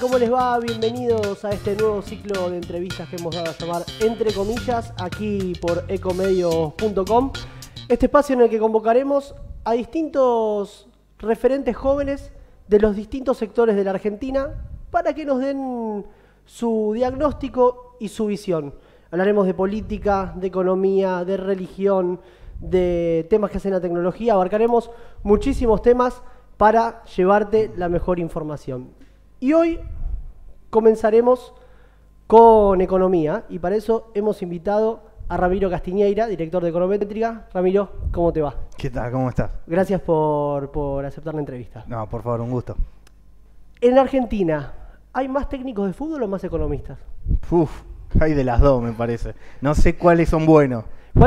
¿Cómo les va? Bienvenidos a este nuevo ciclo de entrevistas que hemos dado a llamar Entre Comillas, aquí por ecomedios.com. Este espacio en el que convocaremos a distintos referentes jóvenes de los distintos sectores de la Argentina para que nos den su diagnóstico y su visión. Hablaremos de política, de economía, de religión, de temas que hacen la tecnología. Abarcaremos muchísimos temas para llevarte la mejor información. Y hoy comenzaremos con economía y para eso hemos invitado a Ramiro Castiñeira, director de Econométrica. Ramiro, ¿cómo te va? ¿Qué tal? ¿Cómo estás? Gracias por, aceptar la entrevista. No, por favor, un gusto. En Argentina, ¿hay más técnicos de fútbol o más economistas? Uf, hay de las dos, me parece. No sé cuáles son buenos.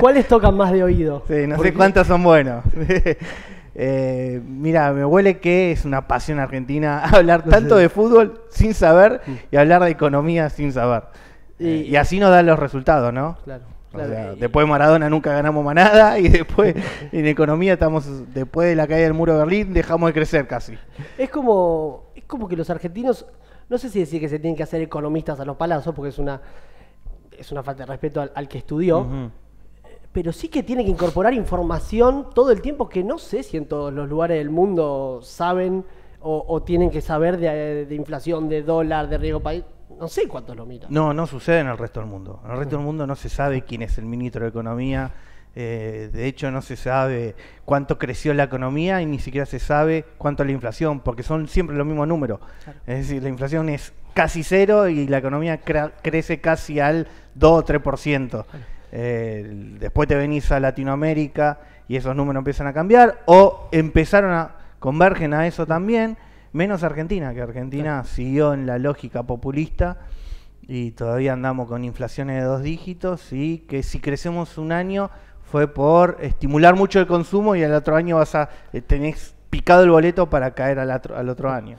¿Cuáles tocan más de oído? Sí, no sé cuántos son buenos. Eh, mira, me huele que es una pasión argentina hablar tanto de fútbol sin saber y hablar de economía sin saber. Eh, y, así nos dan los resultados, ¿no? Claro. después de Maradona nunca ganamos más nada y después en economía estamos, después de la caída del muro de Berlín, dejamos de crecer casi. Es como, es como que los argentinos, no sé si decir que se tienen que hacer economistas a los palazos, porque es una, es una falta de respeto al, que estudió, pero sí que tiene que incorporar información todo el tiempo que no sé si en todos los lugares del mundo saben o, tienen que saber de, inflación, de dólar, de riesgo país. No sé cuánto lo miran. No, no sucede en el resto del mundo. En el resto del mm. mundo no se sabe quién es el ministro de Economía. Eh, de hecho, no se sabe cuánto creció la economía y ni siquiera se sabe cuánto es la inflación, porque son siempre los mismos números. Es decir, la inflación es casi cero y la economía crece casi al 2 o 3%. Eh, después te venís a Latinoamérica y esos números empiezan a cambiar, o empezaron a, convergen a eso también, menos Argentina, que Argentina siguió en la lógica populista y todavía andamos con inflaciones de dos dígitos y que si crecemos un año fue por estimular mucho el consumo y al otro año vas a eh, tenés picado el boleto para caer al otro, año.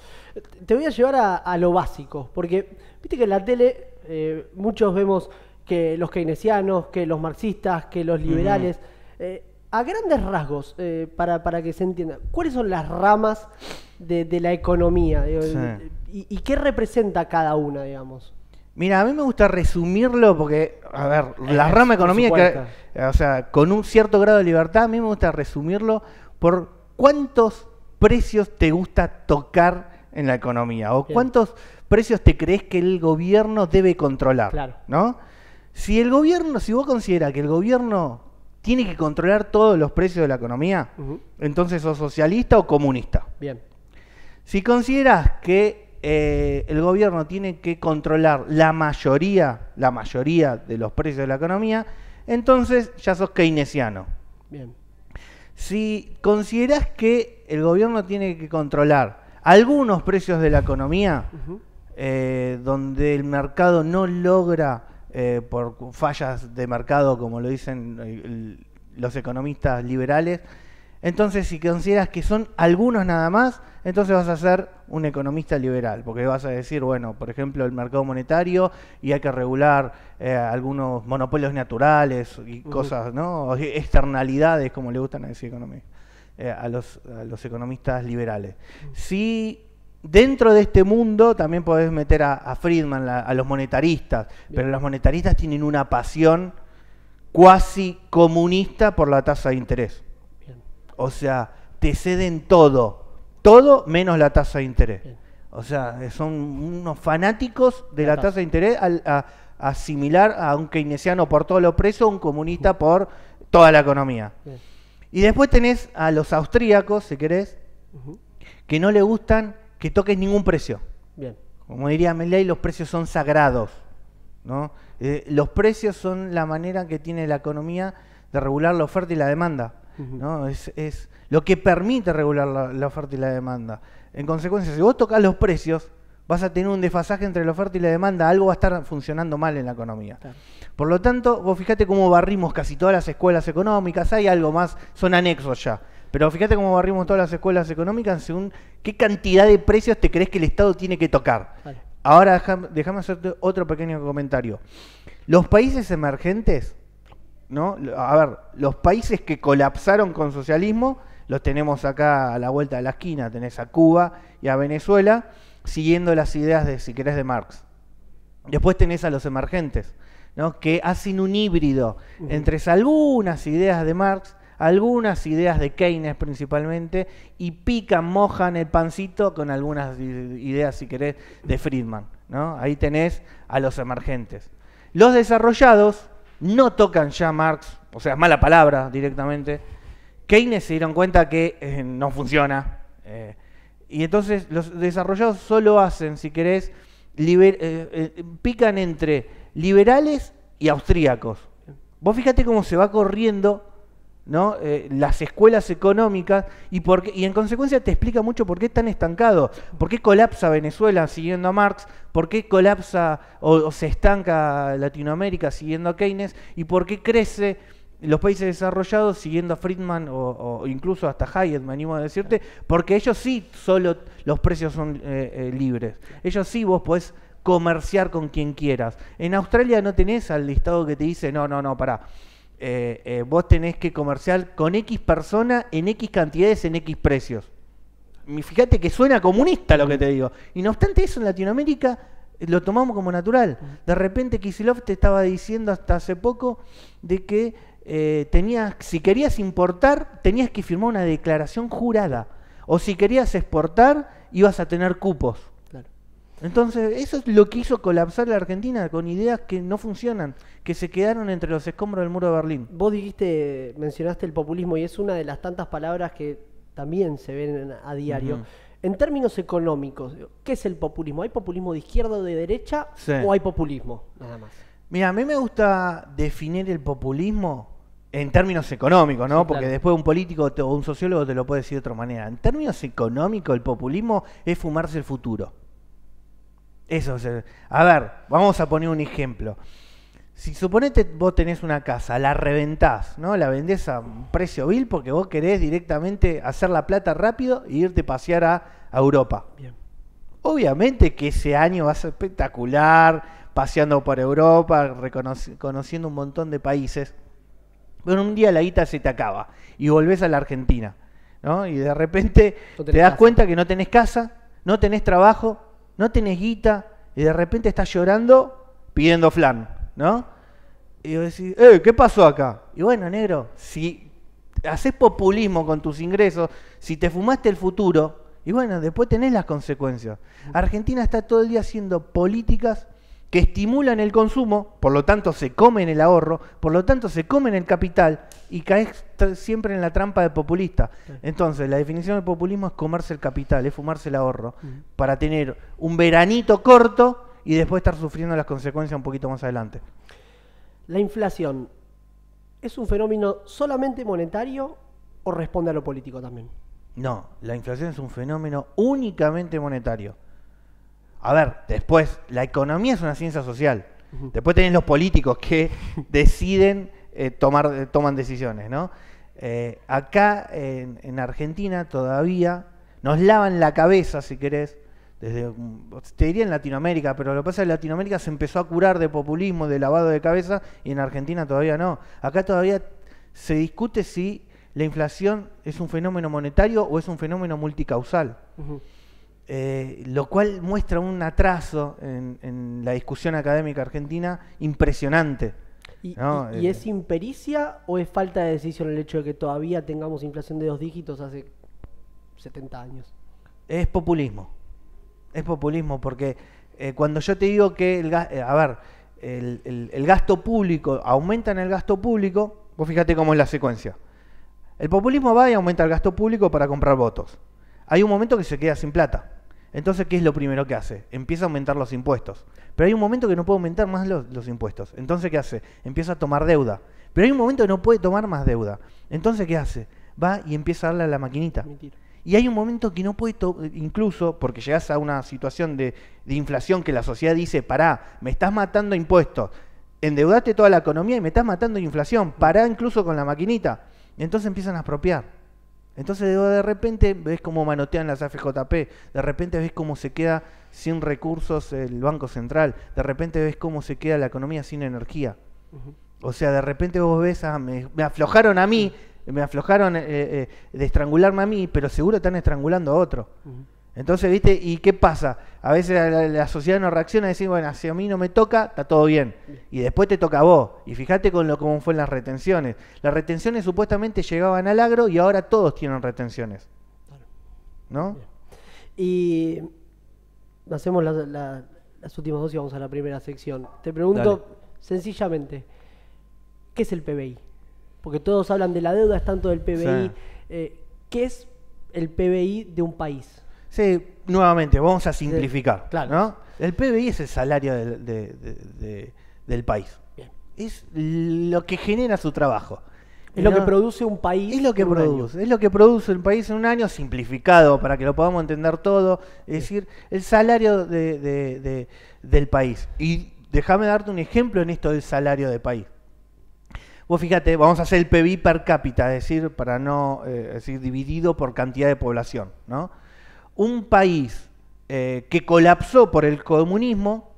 Te voy a llevar a, lo básico, porque viste que en la tele eh, muchos vemos que los keynesianos, que los marxistas, que los liberales. Eh, a grandes rasgos, eh, para, para, que se entienda, ¿cuáles son las ramas de, la economía? Y, qué representa cada una, digamos? Mira, a mí me gusta resumirlo porque, a ver, eh, la rama economía, o sea, con un cierto grado de libertad, a mí me gusta resumirlo por cuántos precios te gusta tocar en la economía o cuántos precios te crees que el gobierno debe controlar, ¿no? Si el gobierno, si vos consideras que el gobierno tiene que controlar todos los precios de la economía, entonces sos socialista o comunista. Bien. Si consideras que eh, el gobierno tiene que controlar la mayoría, la mayoría de los precios de la economía, entonces ya sos keynesiano. Bien. Si consideras que el gobierno tiene que controlar algunos precios de la economía, eh, donde el mercado no logra eh, por fallas de mercado, como lo dicen eh, los economistas liberales. Entonces, si consideras que son algunos nada más, entonces vas a ser un economista liberal, porque vas a decir, bueno, por ejemplo, el mercado monetario y hay que regular eh, algunos monopolios naturales y cosas, ¿no? Externalidades, como le gustan a decir a, los, economistas liberales. Si Dentro de este mundo también podés meter a, Friedman, a los monetaristas, pero los monetaristas tienen una pasión cuasi comunista por la tasa de interés. O sea, te ceden todo, todo menos la tasa de interés. O sea, son unos fanáticos de la, tasa de interés asimilar a un keynesiano por todo lo preso, un comunista por toda la economía. Y después tenés a los austríacos, si querés, que no le gustan que toques ningún precio. Bien. Como diría Melay, los precios son sagrados. ¿no? Eh, los precios son la manera que tiene la economía de regular la oferta y la demanda. ¿no? Es, lo que permite regular la, oferta y la demanda. En consecuencia, si vos tocas los precios, vas a tener un desfasaje entre la oferta y la demanda, algo va a estar funcionando mal en la economía. Por lo tanto, vos fíjate cómo barrimos casi todas las escuelas económicas, hay algo más, son anexos ya. Pero fíjate cómo barrimos todas las escuelas económicas según qué cantidad de precios te crees que el Estado tiene que tocar. Ahora déjame hacerte otro pequeño comentario. Los países emergentes, ¿no? A ver, los países que colapsaron con socialismo, los tenemos acá a la vuelta de la esquina, tenés a Cuba y a Venezuela, siguiendo las ideas de, si querés, de Marx. Después tenés a los emergentes, ¿no? que hacen un híbrido entre algunas ideas de Marx algunas ideas de Keynes principalmente y pican, mojan el pancito con algunas ideas, si querés, de Friedman. ¿no? Ahí tenés a los emergentes. Los desarrollados no tocan ya Marx, o sea, mala palabra directamente. Keynes se dieron cuenta que eh, no funciona. Eh, y entonces los desarrollados solo hacen, si querés, eh, pican entre liberales y austríacos. Vos fíjate cómo se va corriendo ¿no? Eh, las escuelas económicas y, y en consecuencia te explica mucho por qué están estancados, por qué colapsa Venezuela siguiendo a Marx, por qué colapsa o, se estanca Latinoamérica siguiendo a Keynes y por qué crece los países desarrollados siguiendo a Friedman o, incluso hasta Hayek, me animo a decirte, porque ellos sí solo los precios son eh, eh, libres, ellos sí vos podés comerciar con quien quieras. En Australia no tenés al listado que te dice, no, no, no, pará eh, eh, vos tenés que comercial con X persona en X cantidades en X precios. Fíjate que suena comunista lo que te digo. Y no obstante eso, en Latinoamérica eh, lo tomamos como natural. De repente Kisilov te estaba diciendo hasta hace poco de que si querías importar, tenías que firmar una declaración jurada. O si querías exportar, ibas a tener cupos. Entonces, eso es lo que hizo colapsar la Argentina, con ideas que no funcionan, que se quedaron entre los escombros del muro de Berlín. Vos dijiste, mencionaste el populismo y es una de las tantas palabras que también se ven a diario. En términos económicos, ¿qué es el populismo? ¿Hay populismo de izquierda o de derecha o hay populismo nada más? Mira, a mí me gusta definir el populismo en términos económicos, ¿no? Porque después un político o un sociólogo te lo puede decir de otra manera. En términos económicos, el populismo es fumarse el futuro. Eso, a ver, vamos a poner un ejemplo. Si suponete vos tenés una casa, la reventás, ¿no? La vendés a un precio vil porque vos querés directamente hacer la plata rápido e irte a pasear a, Europa. Bien. Obviamente que ese año va a ser espectacular, paseando por Europa, conociendo un montón de países. Pero un día la guita se te acaba y volvés a la Argentina, ¿no? Y de repente te das cuenta que no tenés casa, no tenés trabajo, no tenés guita y de repente estás llorando pidiendo flan, ¿no? Y vos decís, eh, ¿qué pasó acá? Y bueno, negro, si haces populismo con tus ingresos, si te fumaste el futuro, y bueno, después tenés las consecuencias. Mm. Argentina está todo el día haciendo políticas que estimulan el consumo, por lo tanto se comen el ahorro, por lo tanto se comen el capital y caes siempre en la trampa de populista. Entonces, la definición de populismo es comerse el capital, es fumarse el ahorro, mm. para tener un veranito corto y después estar sufriendo las consecuencias un poquito más adelante. La inflación, ¿es un fenómeno solamente monetario o responde a lo político también? No, la inflación es un fenómeno únicamente monetario. A ver, después, la economía es una ciencia social. Después tenés los políticos que deciden eh, tomar, eh, toman decisiones, ¿no? Eh, acá en, Argentina todavía nos lavan la cabeza, si querés, desde, mm, te diría en Latinoamérica, pero lo que pasa es que Latinoamérica se empezó a curar de populismo, de lavado de cabeza, y en Argentina todavía no. Acá todavía se discute si la inflación es un fenómeno monetario o es un fenómeno multicausal. Eh, lo cual muestra un atraso en, la discusión académica argentina impresionante. ¿Y, ¿no? y, eh, es impericia o es falta de decisión el hecho de que todavía tengamos inflación de dos dígitos hace 70 años? Es populismo. Es populismo porque eh, cuando yo te digo que el a ver, el, gasto público, aumenta en el gasto público, vos fíjate cómo es la secuencia. El populismo va y aumenta el gasto público para comprar votos hay un momento que se queda sin plata. Entonces, ¿qué es lo primero que hace? Empieza a aumentar los impuestos. Pero hay un momento que no puede aumentar más los, impuestos. Entonces, ¿qué hace? Empieza a tomar deuda. Pero hay un momento que no puede tomar más deuda. Entonces, ¿qué hace? Va y empieza a darle a la maquinita. Y hay un momento que no puede, incluso porque llegas a una situación de, inflación que la sociedad dice, pará, me estás matando impuestos, endeudaste toda la economía y me estás matando inflación, pará incluso con la maquinita. Entonces empiezan a apropiar. Entonces de repente ves cómo manotean las AFJP, de repente ves cómo se queda sin recursos el Banco Central, de repente ves cómo se queda la economía sin energía. O sea, de repente vos ves, a me, aflojaron a mí, me aflojaron eh, eh, de estrangularme a mí, pero seguro están estrangulando a otro. Entonces, ¿viste? ¿Y qué pasa? A veces la, sociedad no reacciona y dice, bueno, si a mí no me toca, está todo bien. Y después te toca a vos. Y fíjate con lo cómo fueron las retenciones. Las retenciones supuestamente llegaban al agro y ahora todos tienen retenciones. ¿No? Y hacemos las últimas dos y vamos a la primera sección. Te pregunto sencillamente, ¿qué es el PBI? Porque todos hablan de la deuda, es tanto del PBI. Eh, ¿Qué es el PBI de un país? Sí, nuevamente, vamos a simplificar. ¿no? El PBI es el salario del, país. Es lo que genera su trabajo. Es lo que produce un país. Es lo que produce. Año. Es lo que produce un país en un año simplificado para que lo podamos entender todo. Es decir, el salario del país. Y déjame darte un ejemplo en esto del salario del país. Vos fíjate, vamos a hacer el PBI per cápita, es decir, para no eh, es decir, dividido por cantidad de población, ¿no? un país eh, que colapsó por el comunismo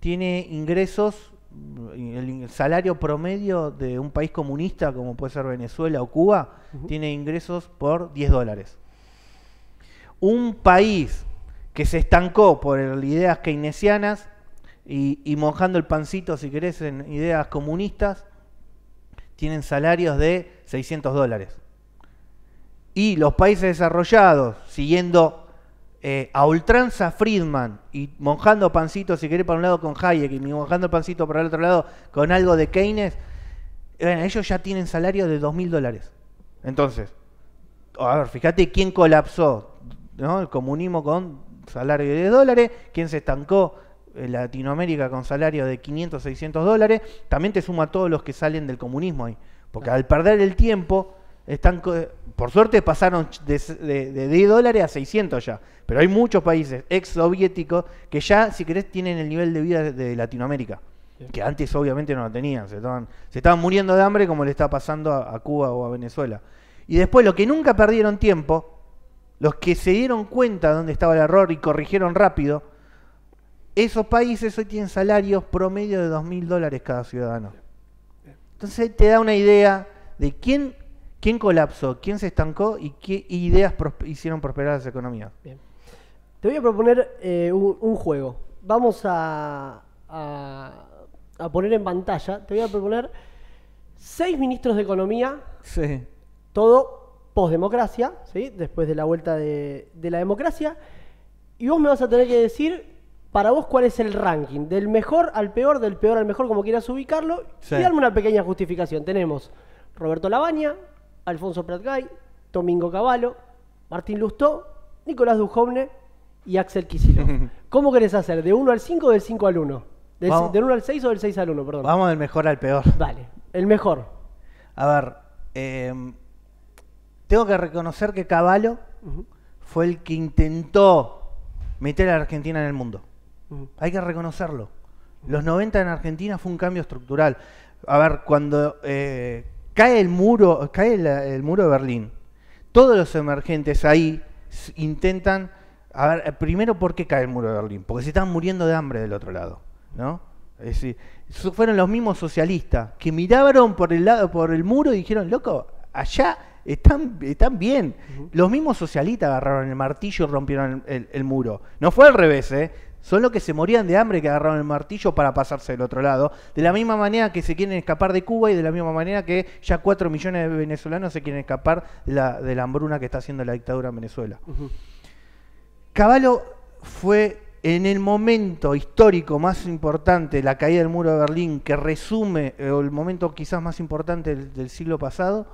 tiene ingresos, mm, el salario promedio de un país comunista como puede ser Venezuela o Cuba, tiene ingresos por 10 dólares. Un país que se estancó por ideas keynesianas y, y mojando el pancito, si querés, en ideas comunistas, tienen salarios de 600 dólares y los países desarrollados, siguiendo eh, a ultranza Friedman y monjando pancito, si querés, para un lado con Hayek y monjando pancito para el otro lado con algo de Keynes, bueno, ellos ya tienen salario de 2.000 dólares. Entonces, a ver, fíjate quién colapsó, ¿no? El comunismo con salario de 10 dólares, quién se estancó en Latinoamérica con salario de 500, 600 dólares, también te suma a todos los que salen del comunismo ahí. Porque al perder el tiempo, están, por suerte pasaron de, 10 dólares a 600 ya, pero hay muchos países ex soviéticos que ya, si querés, tienen el nivel de vida de Latinoamérica, que antes obviamente no lo tenían, se estaban, muriendo de hambre como le está pasando a, Cuba o a Venezuela. Y después, los que nunca perdieron tiempo, los que se dieron cuenta de dónde estaba el error y corrigieron rápido, esos países hoy tienen salarios promedio de 2.000 dólares cada ciudadano. Entonces te da una idea de quién ¿Quién colapsó? ¿Quién se estancó? ¿Y qué ideas hicieron prosperar las economía? Bien. Te voy a proponer eh, un, juego. Vamos a, a, poner en pantalla, te voy a proponer seis ministros de Economía. Sí. Todo post-democracia, ¿sí? después de la vuelta de, de la democracia. Y vos me vas a tener que decir para vos cuál es el ranking, del mejor al peor, del peor al mejor, como quieras ubicarlo, sí. y darme una pequeña justificación. Tenemos Roberto Labaña, Alfonso Pratgay, Domingo Cavallo, Martín Lustó, Nicolás Dujovne y Axel Kicillof. ¿Cómo querés hacer? ¿De 1 al 5 o del 5 al 1? ¿Del, 1 al 6 o del 6 al 1? Perdón. Vamos del mejor al peor. Vale, el mejor. A ver, eh, tengo que reconocer que Caballo fue el que intentó meter a la Argentina en el mundo. Hay que reconocerlo. Los 90 en Argentina fue un cambio estructural. A ver, cuando eh, Cae el muro, cae el, muro de Berlín. Todos los emergentes ahí intentan, a ver, eh, primero, ¿por qué cae el muro de Berlín? Porque se están muriendo de hambre del otro lado, ¿no? Es fueron los mismos socialistas que miraron por el lado, por el muro y dijeron, loco, allá están, están bien. Los mismos socialistas agarraron el martillo y rompieron el, el, muro. No fue al revés, ¿eh? Son los que se morían de hambre que agarraron el martillo para pasarse del otro lado. De la misma manera que se quieren escapar de Cuba y de la misma manera que ya 4 millones de venezolanos se quieren escapar de la, hambruna que está haciendo la dictadura en Venezuela. Cavallo Caballo fue en el momento histórico más importante, la caída del muro de Berlín, que resume eh, el momento quizás más importante del, siglo pasado,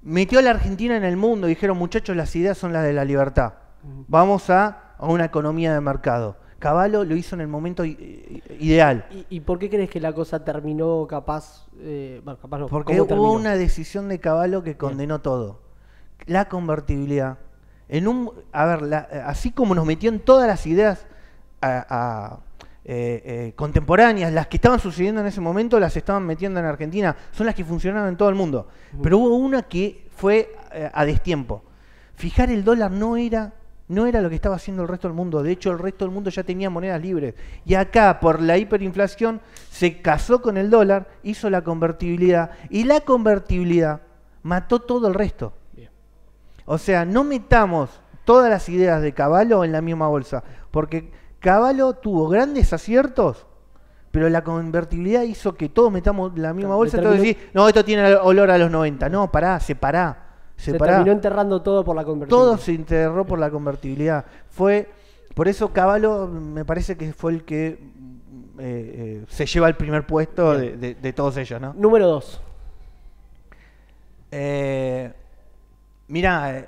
metió a la Argentina en el mundo. y Dijeron, muchachos, las ideas son las de la libertad. Vamos a una economía de mercado Caballo lo hizo en el momento ideal. ¿Y, por qué crees que la cosa terminó capaz? Eh, Porque hubo una decisión de Caballo que condenó todo. La convertibilidad. En un, a ver, eh, así como nos metió en todas las ideas eh, contemporáneas, las que estaban sucediendo en ese momento, las estaban metiendo en Argentina, son las que funcionaron en todo el mundo. Pero hubo una que fue a destiempo. Fijar el dólar no era no era lo que estaba haciendo el resto del mundo. De hecho, el resto del mundo ya tenía monedas libres. Y acá, por la hiperinflación, se casó con el dólar, hizo la convertibilidad. Y la convertibilidad mató todo el resto. O sea, no metamos todas las ideas de Caballo en la misma bolsa. Porque Caballo tuvo grandes aciertos, pero la convertibilidad hizo que todos metamos la misma bolsa. Entonces decís, no, esto tiene olor a los 90. No, pará, separá. Se, terminó enterrando todo por la convertibilidad. Todo se enterró por la convertibilidad. Fue, por eso Caballo mm, me parece que fue el que mm, eh, eh, se lleva el primer puesto de, todos ellos, Número dos. Eh, mira,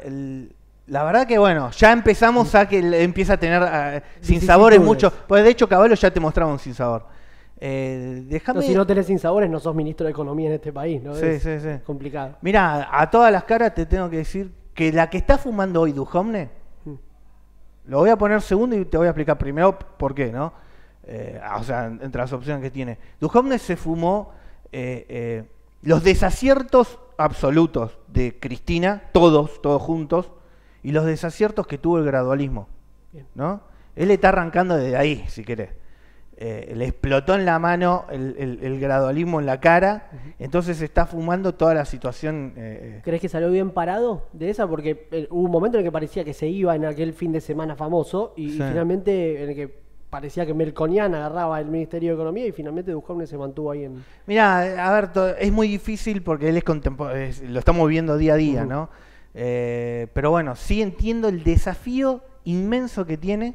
la verdad que bueno, ya empezamos a que empieza a tener sinsabores sin sabores mucho. Pues de hecho Caballo ya te mostraba un sin sabor. Eh, si no tenés sinsabores, no sos ministro de Economía en este país, ¿no? Sí, es sí, sí. Complicado. Mira, a todas las caras te tengo que decir que la que está fumando hoy Dujomne, mm. lo voy a poner segundo y te voy a explicar primero por qué, ¿no? Eh, o sea, entre las opciones que tiene. Dujomne se fumó eh, los desaciertos absolutos de Cristina, todos, todos juntos, y los desaciertos que tuvo el gradualismo, ¿no? Él está arrancando desde ahí, si querés. Eh, le explotó en la mano el, gradualismo en la cara, entonces está fumando toda la situación. Eh, eh. ¿Crees que salió bien parado de esa? Porque hubo un momento en el que parecía que se iba en aquel fin de semana famoso y, finalmente en el que parecía que Melconian agarraba el Ministerio de Economía y finalmente Duhovne se mantuvo ahí en... Mira, a ver, es muy difícil porque él es, lo estamos viendo día a día, ¿no? pero bueno, sí entiendo el desafío inmenso que tiene,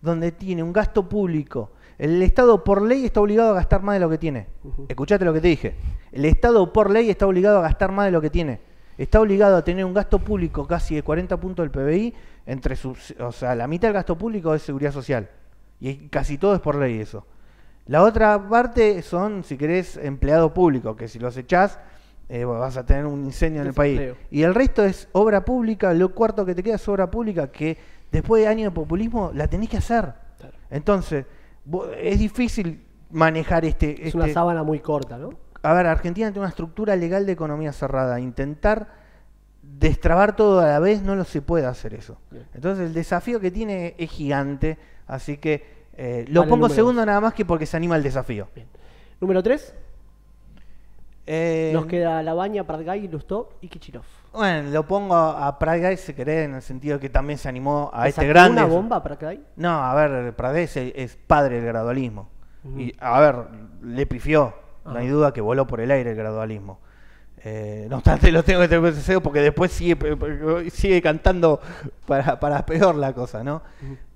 donde tiene un gasto público el Estado por ley está obligado a gastar más de lo que tiene. Escuchate lo que te dije. El Estado por ley está obligado a gastar más de lo que tiene. Está obligado a tener un gasto público casi de 40 puntos del PBI, entre sus, o sea, la mitad del gasto público es seguridad social. Y casi todo es por ley eso. La otra parte son, si querés, empleados públicos, que si los echás eh, vas a tener un incendio en el país. Y el resto es obra pública, lo cuarto que te queda es obra pública, que después de años de populismo la tenés que hacer. Entonces, es difícil manejar este, Es este una sábana muy corta, ¿no? A ver, Argentina tiene una estructura legal de economía cerrada. Intentar destrabar todo a la vez no lo se puede hacer eso. Entonces el desafío que tiene es gigante, así que eh, lo pongo segundo nada más que porque se anima el desafío. Número 3. Eh, Nos queda la baña, Pradgai, Lustó y Kichirov. Bueno, lo pongo a Pradgai se cree en el sentido que también se animó a este grande. una bomba Pradgai No, a ver, Pradgai es, padre del gradualismo. Y, a ver, le pifió. No hay duda que voló por el aire el gradualismo. Eh, no obstante, lo tengo que tener deseo porque después sigue, eh, sigue cantando para, peor la cosa, ¿no?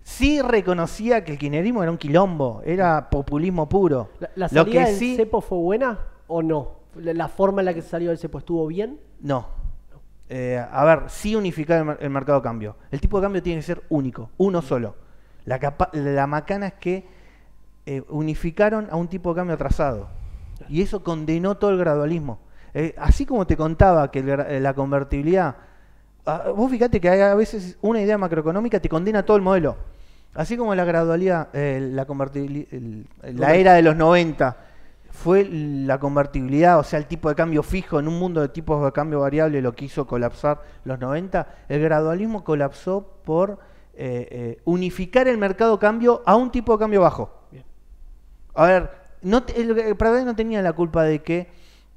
sí reconocía que el kinerismo era un quilombo, era populismo puro. ¿La, lo que cepo fue buena o no? ¿La forma en la que salió ese puesto estuvo bien? No. Eh, a ver, sí unificar el, mercado de cambio. El tipo de cambio tiene que ser único, uno mm. solo. La, la macana es que eh, unificaron a un tipo de cambio atrasado. Y eso condenó todo el gradualismo. Eh, así como te contaba que la convertibilidad, ah, vos fíjate que a veces una idea macroeconómica te condena todo el modelo. Así como la gradualidad, la, convertibilidad, la era de los 90 fue la convertibilidad, o sea, el tipo de cambio fijo en un mundo de tipos de cambio variable, lo que hizo colapsar los 90, el gradualismo colapsó por eh, eh, unificar el mercado cambio a un tipo de cambio bajo. A ver, no el, no tenía la culpa de que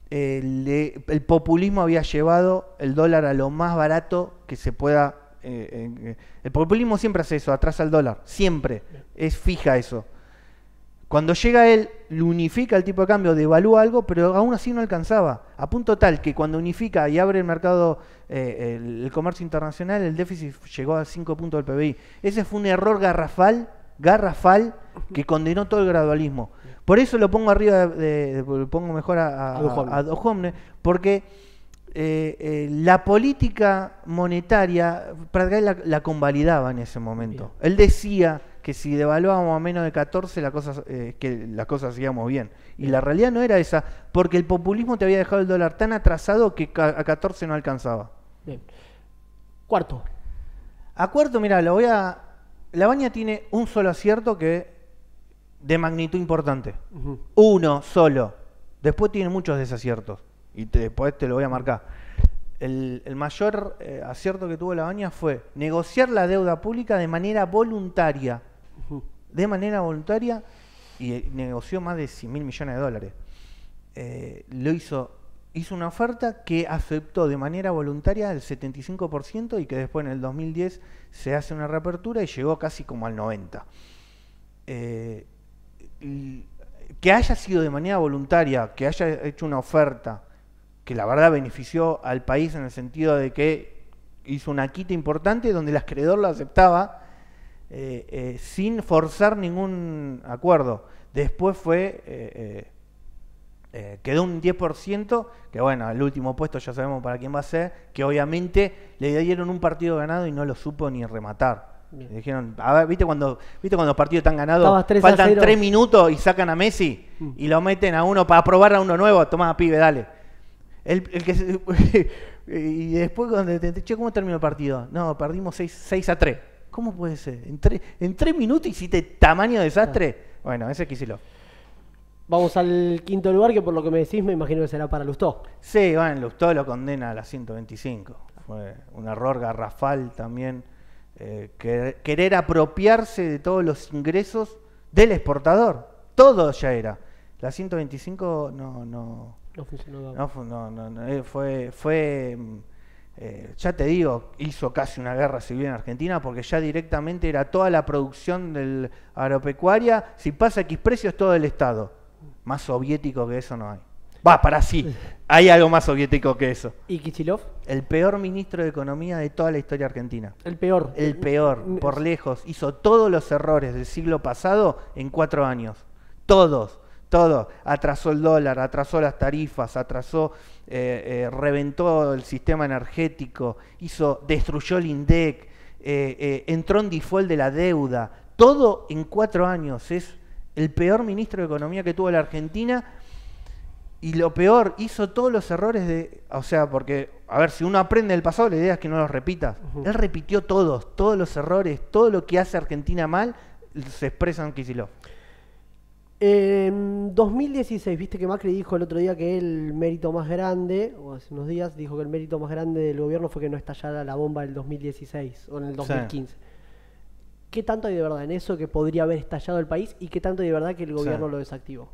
eh, el populismo había llevado el dólar a lo más barato que se pueda. el populismo siempre hace eso, atrás al dólar, siempre. Es fija eso. Cuando llega él, lo unifica el tipo de cambio, devalúa algo, pero aún así no alcanzaba. A punto tal que cuando unifica y abre el mercado, eh, el, comercio internacional, el déficit llegó a 5 puntos del PBI. Ese fue un error garrafal, garrafal, que condenó todo el gradualismo. Por eso lo pongo arriba, lo pongo mejor a, a, porque eh, eh, la política monetaria, la, la convalidaba en ese momento. Él decía que si devaluábamos a menos de 14 la cosa, eh, que las cosas íbamos bien. Y la realidad no era esa, porque el populismo te había dejado el dólar tan atrasado que a 14 no alcanzaba. Cuarto. A cuarto, mira, lo voy a... La baña tiene un solo acierto que de magnitud importante. Uno solo. Después tiene muchos desaciertos. Y después te lo voy a marcar. El, mayor eh, acierto que tuvo la baña fue negociar la deuda pública de manera voluntaria de manera voluntaria y eh, negoció más de 100 mil millones de dólares. Eh, lo hizo, hizo una oferta que aceptó de manera voluntaria el 75% y que después en el 2010 se hace una reapertura y llegó casi como al 90%. Eh, que haya sido de manera voluntaria, que haya hecho una oferta que la verdad benefició al país en el sentido de que hizo una quita importante donde el acreedor la aceptaba eh, eh, sin forzar ningún acuerdo. Después fue, eh, quedó un 10%, que bueno, el último puesto ya sabemos para quién va a ser, que obviamente le dieron un partido ganado y no lo supo ni rematar. dijeron, a ver, ¿viste cuando, ¿viste cuando los partidos están ganados? Faltan tres minutos y sacan a Messi mm. y lo meten a uno para probar a uno nuevo. Tomás pibe, dale. El, y después cuando te, che, ¿cómo terminó el partido? No, perdimos 6 a 3. ¿Cómo puede ser? ¿En, tres minutos hiciste tamaño desastre? Bueno, ese quisilo. Vamos al quinto lugar, que por lo que me decís, me imagino que será para Lustó. Sí, bueno, Lustó lo condena a la 125. Fue un error garrafal también. Eh, querer apropiarse de todos los ingresos del exportador. Todo ya era. La 125 no, no. No funcionó. No, no, no, eh, fue, fue mm, eh, ya te digo, hizo casi una guerra civil en Argentina porque ya directamente era toda la producción del agropecuaria, si pasa X precios, todo el Estado. Más soviético que eso no hay. Va, para sí, hay algo más soviético que eso. ¿Y Kichilov? El peor ministro de Economía de toda la historia argentina. El peor. El peor, mm, por lejos. Hizo todos los errores del siglo pasado en cuatro años. Todos todo. Atrasó el dólar, atrasó las tarifas, atrasó, eh, eh, reventó el sistema energético, hizo, destruyó el INDEC, eh, entró en default de la deuda. Todo en cuatro años. Es el peor ministro de Economía que tuvo la Argentina. Y lo peor, hizo todos los errores de. O sea, porque, a ver, si uno aprende del pasado, la idea es que no los repitas. Él repitió todos, todos los errores, todo lo que hace Argentina mal, se expresa en lo en em, 2016, viste que Macri dijo el otro día que el mérito más grande, o hace unos días, dijo que el mérito más grande del gobierno fue que no estallara la bomba del 2016 o en el 2015. ¿Qué tanto hay de verdad en eso que podría haber estallado el país y qué tanto de verdad que el gobierno lo desactivó?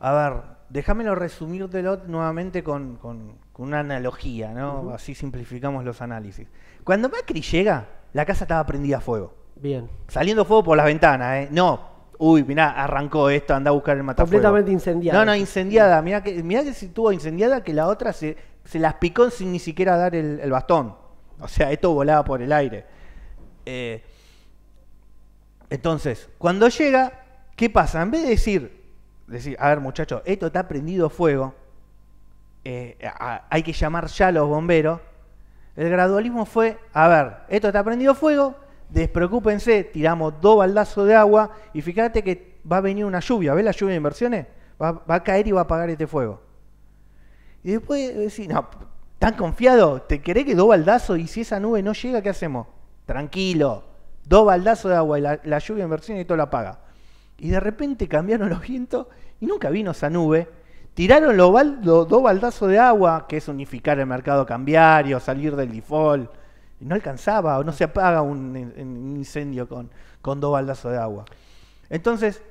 A ver, déjamelo resumírtelo nuevamente con, con, una analogía, ¿no? Así simplificamos los análisis. Cuando Macri llega, la casa estaba prendida a fuego. Bien. Saliendo fuego por las ventanas, ¿eh? No, uy, mirá, arrancó esto, anda a buscar el matafuego. Completamente incendiada. No, no, incendiada. Mirá que, mira que si incendiada que la otra se, se las picó sin ni siquiera dar el, bastón. O sea, esto volaba por el aire. Eh, entonces, cuando llega, ¿qué pasa? En vez de decir, decir a ver muchachos, esto está prendido fuego, eh, hay que llamar ya a los bomberos, el gradualismo fue, a ver, esto está prendido fuego, despreocúpense, tiramos dos baldazos de agua y fíjate que va a venir una lluvia, ¿ves la lluvia de inversiones? Va, a caer y va a apagar este fuego. Y después decís, no, ¿tan confiado? ¿Te querés que dos baldazos y si esa nube no llega, qué hacemos? Tranquilo, dos baldazos de agua y la, lluvia de inversiones y todo la paga. Y de repente cambiaron los vientos y nunca vino esa nube. Tiraron los, los dos baldazos de agua, que es unificar el mercado cambiario, salir del default, no alcanzaba o no se apaga un, incendio con, con dos baldazos de agua. Entonces,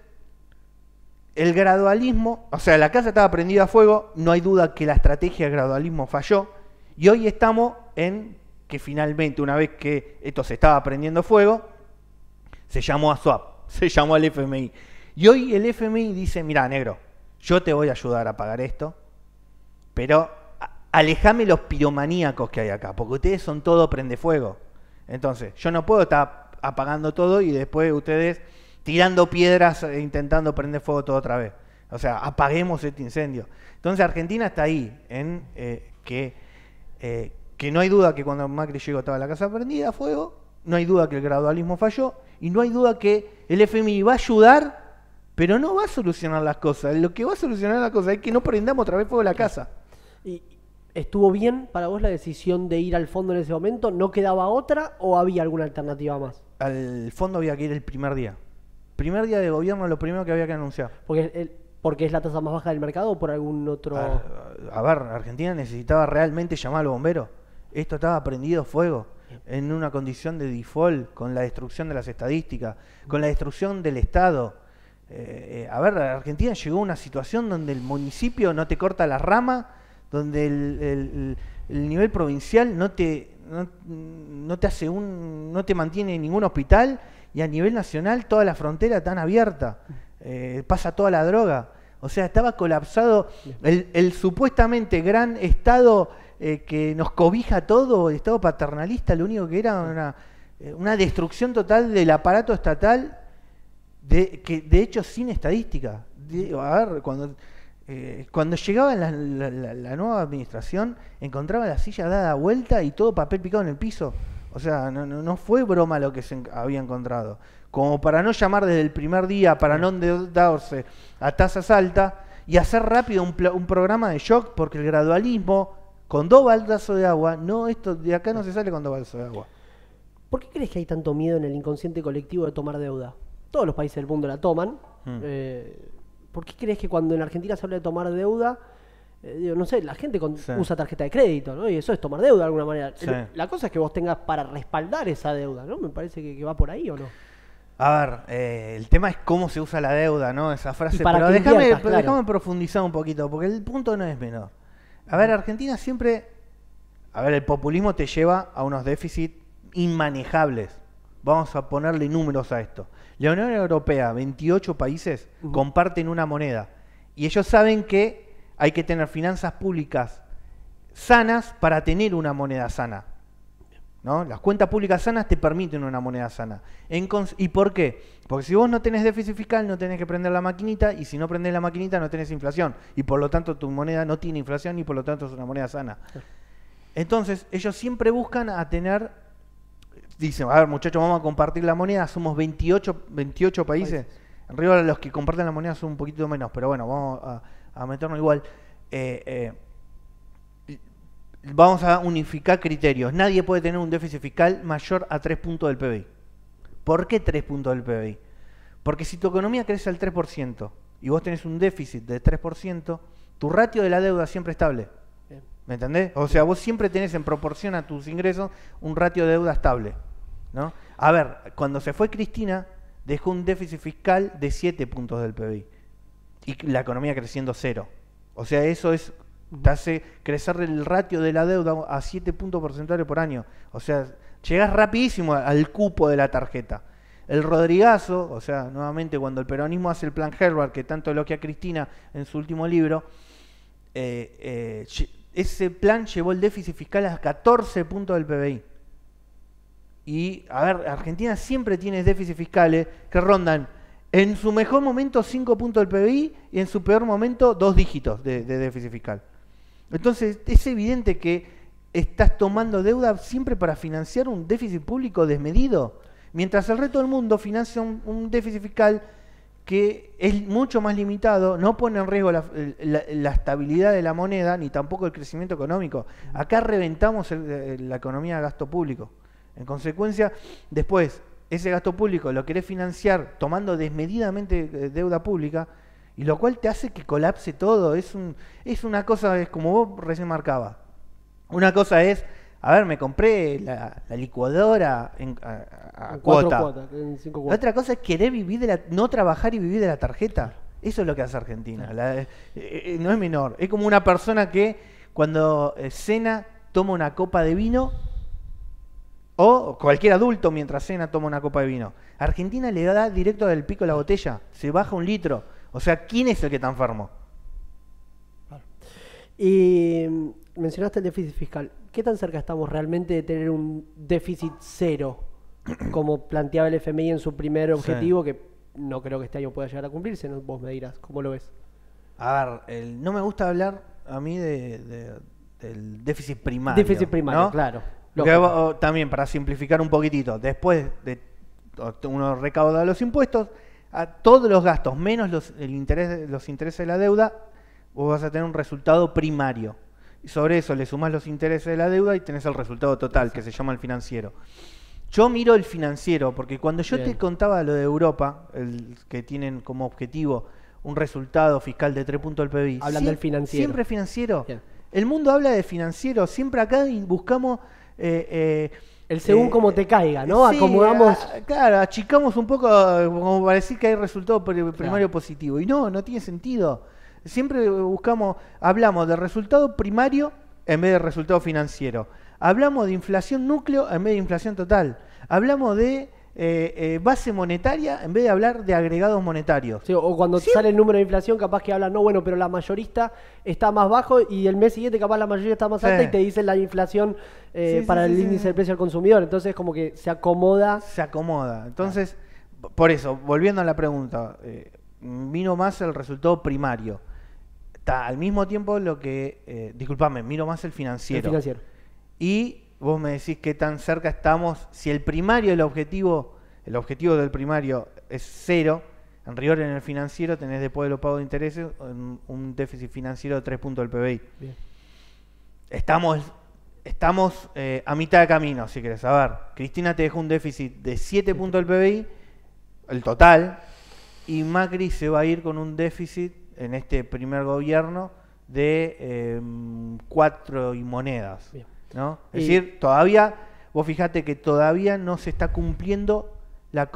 el gradualismo, o sea, la casa estaba prendida a fuego, no hay duda que la estrategia de gradualismo falló, y hoy estamos en que finalmente, una vez que esto se estaba prendiendo fuego, se llamó a SWAP, se llamó al FMI. Y hoy el FMI dice, mira, negro, yo te voy a ayudar a pagar esto, pero alejame los piromaníacos que hay acá, porque ustedes son todo prende fuego. Entonces, yo no puedo estar apagando todo y después ustedes tirando piedras e intentando prender fuego todo otra vez. O sea, apaguemos este incendio. Entonces, Argentina está ahí, en eh, que, eh, que no hay duda que cuando Macri llegó estaba la casa prendida a fuego, no hay duda que el gradualismo falló y no hay duda que el FMI va a ayudar, pero no va a solucionar las cosas. Lo que va a solucionar las cosas es que no prendamos otra vez fuego la casa. Y, ¿Estuvo bien para vos la decisión de ir al fondo en ese momento? ¿No quedaba otra o había alguna alternativa más? Al fondo había que ir el primer día. Primer día de gobierno, lo primero que había que anunciar. Porque, el, porque es la tasa más baja del mercado o por algún otro. A, ver, Argentina necesitaba realmente llamar al bombero. Esto estaba prendido fuego en una condición de default, con la destrucción de las estadísticas, con la destrucción del Estado. Eh, eh, a ver, Argentina llegó a una situación donde el municipio no te corta la rama donde el, nivel provincial no te, no, te hace un, no te mantiene ningún hospital y a nivel nacional toda la frontera tan abierta, eh, pasa toda la droga. O sea, estaba colapsado el, el supuestamente gran Estado eh, que nos cobija todo, el Estado paternalista, lo único que era una, eh, destrucción total del aparato estatal, de, que de hecho sin estadística. cuando eh, cuando llegaba la, nueva administración, encontraba la silla dada vuelta y todo papel picado en el piso. O sea, no, no, fue broma lo que se había encontrado. Como para no llamar desde el primer día, para no darse a tasas altas y hacer rápido un, programa de shock, porque el gradualismo, con dos baldazos de agua, no, esto de acá no se sale con dos baldazos de agua. ¿Por qué crees que hay tanto miedo en el inconsciente colectivo de tomar deuda? Todos los países del mundo la toman. Mm. Eh, ¿Por qué crees que cuando en Argentina se habla de tomar deuda, eh, digo, no sé, la gente usa tarjeta de crédito, ¿no? Y eso es tomar deuda de alguna manera. La cosa es que vos tengas para respaldar esa deuda, ¿no? Me parece que, va por ahí o no. A ver, eh, el tema es cómo se usa la deuda, ¿no? Esa frase. Para pero déjame, profundizar un poquito, porque el punto no es menor. A ver, Argentina siempre. A ver, el populismo te lleva a unos déficits inmanejables. Vamos a ponerle números a esto. La Unión Europea, 28 países, comparten una moneda. Y ellos saben que hay que tener finanzas públicas sanas para tener una moneda sana. ¿No? Las cuentas públicas sanas te permiten una moneda sana. ¿Y por qué? Porque si vos no tenés déficit fiscal, no tenés que prender la maquinita, y si no prendés la maquinita, no tenés inflación. Y por lo tanto, tu moneda no tiene inflación y por lo tanto es una moneda sana. Entonces, ellos siempre buscan a tener dicen, a ver muchachos, vamos a compartir la moneda, somos 28, 28 países. En Río los que comparten la moneda son un poquito menos, pero bueno, vamos a, meternos igual. Eh, eh, vamos a unificar criterios. Nadie puede tener un déficit fiscal mayor a 3 puntos del PBI. ¿Por qué 3 puntos del PBI? Porque si tu economía crece al 3% y vos tenés un déficit de 3%, tu ratio de la deuda siempre estable. ¿Me entendés? O sea, vos siempre tenés en proporción a tus ingresos un ratio de deuda estable. ¿no? A ver, cuando se fue Cristina, dejó un déficit fiscal de 7 puntos del PBI y la economía creciendo cero. O sea, eso es te hace crecer el ratio de la deuda a 7 puntos porcentuales por año. O sea, llegas rapidísimo al cupo de la tarjeta. El Rodrigazo, o sea, nuevamente cuando el peronismo hace el plan Herbert, que tanto elogia Cristina en su último libro, eh, eh, ese plan llevó el déficit fiscal a 14 puntos del PBI. Y, a ver, Argentina siempre tiene déficits fiscales que rondan en su mejor momento 5 puntos del PBI y en su peor momento 2 dígitos de, déficit fiscal. Entonces, es evidente que estás tomando deuda siempre para financiar un déficit público desmedido, mientras el resto del mundo financia un, déficit fiscal que es mucho más limitado, no pone en riesgo la, estabilidad de la moneda ni tampoco el crecimiento económico. Acá reventamos la economía de gasto público. En consecuencia, después, ese gasto público lo querés financiar tomando desmedidamente eh, deuda pública, y lo cual te hace que colapse todo. Es, un, es una cosa, es como vos recién marcaba. Una cosa es, a ver, me compré la, licuadora en, a, cuota. otra cosa es querer vivir de la, no trabajar y vivir de la tarjeta. Eso es lo que hace Argentina. Eh, eh, no es menor. Es como una persona que cuando cena toma una copa de vino o cualquier adulto mientras cena toma una copa de vino. Argentina le da directo del pico la botella, se baja un litro. O sea, ¿quién es el que está enfermo? Y mencionaste el déficit fiscal. ¿Qué tan cerca estamos realmente de tener un déficit cero, como planteaba el FMI en su primer objetivo, que no creo que este año pueda llegar a cumplirse? Vos me dirás, ¿cómo lo ves? A ver, no me gusta hablar a mí de, del déficit primario. Déficit primario, claro. Oh, también, para simplificar un poquitito, después de uno recauda los impuestos, a todos los gastos menos los, el interés, los intereses de la deuda, vos vas a tener un resultado primario. Y sobre eso le sumás los intereses de la deuda y tenés el resultado total, que se llama el financiero. Yo miro el financiero, porque cuando yo te contaba lo de Europa, que tienen como objetivo un resultado fiscal de 3 puntos del PBI. Hablando del financiero. Siempre financiero. El mundo habla de financiero. Siempre acá buscamos el eh, eh, según como te caiga, ¿no? Acomodamos. claro, achicamos un poco eh, como para decir que hay resultado primario positivo. Y no, no tiene sentido. Siempre buscamos, hablamos de resultado primario en vez de resultado financiero. Hablamos de inflación núcleo en vez de inflación total. Hablamos de eh, eh, base monetaria en vez de hablar de agregados monetarios. o cuando sale el número de inflación, capaz que hablan, no, bueno, pero la mayorista está más bajo y el mes siguiente capaz la mayoría está más alta y te dice la inflación eh, para el índice de precio al consumidor. Entonces como que se acomoda. Se acomoda. Entonces, por eso, volviendo a la pregunta, miro más el resultado primario. Está al mismo tiempo lo que, disculpame, miro más el financiero. El financiero. Y vos me decís qué tan cerca estamos. Si el primario, el objetivo, el objetivo del primario es cero, en rigor en el financiero tenés después de los pagos de intereses un déficit financiero de 3 puntos del PBI. Estamos, estamos eh, a mitad de camino, si querés saber. Cristina te dejó un déficit de 7 puntos del PBI, el total, y Macri se va a ir con un déficit en este primer gobierno de 4 em, y monedas. Es decir, todavía, vos fijate que todavía no se está cumpliendo la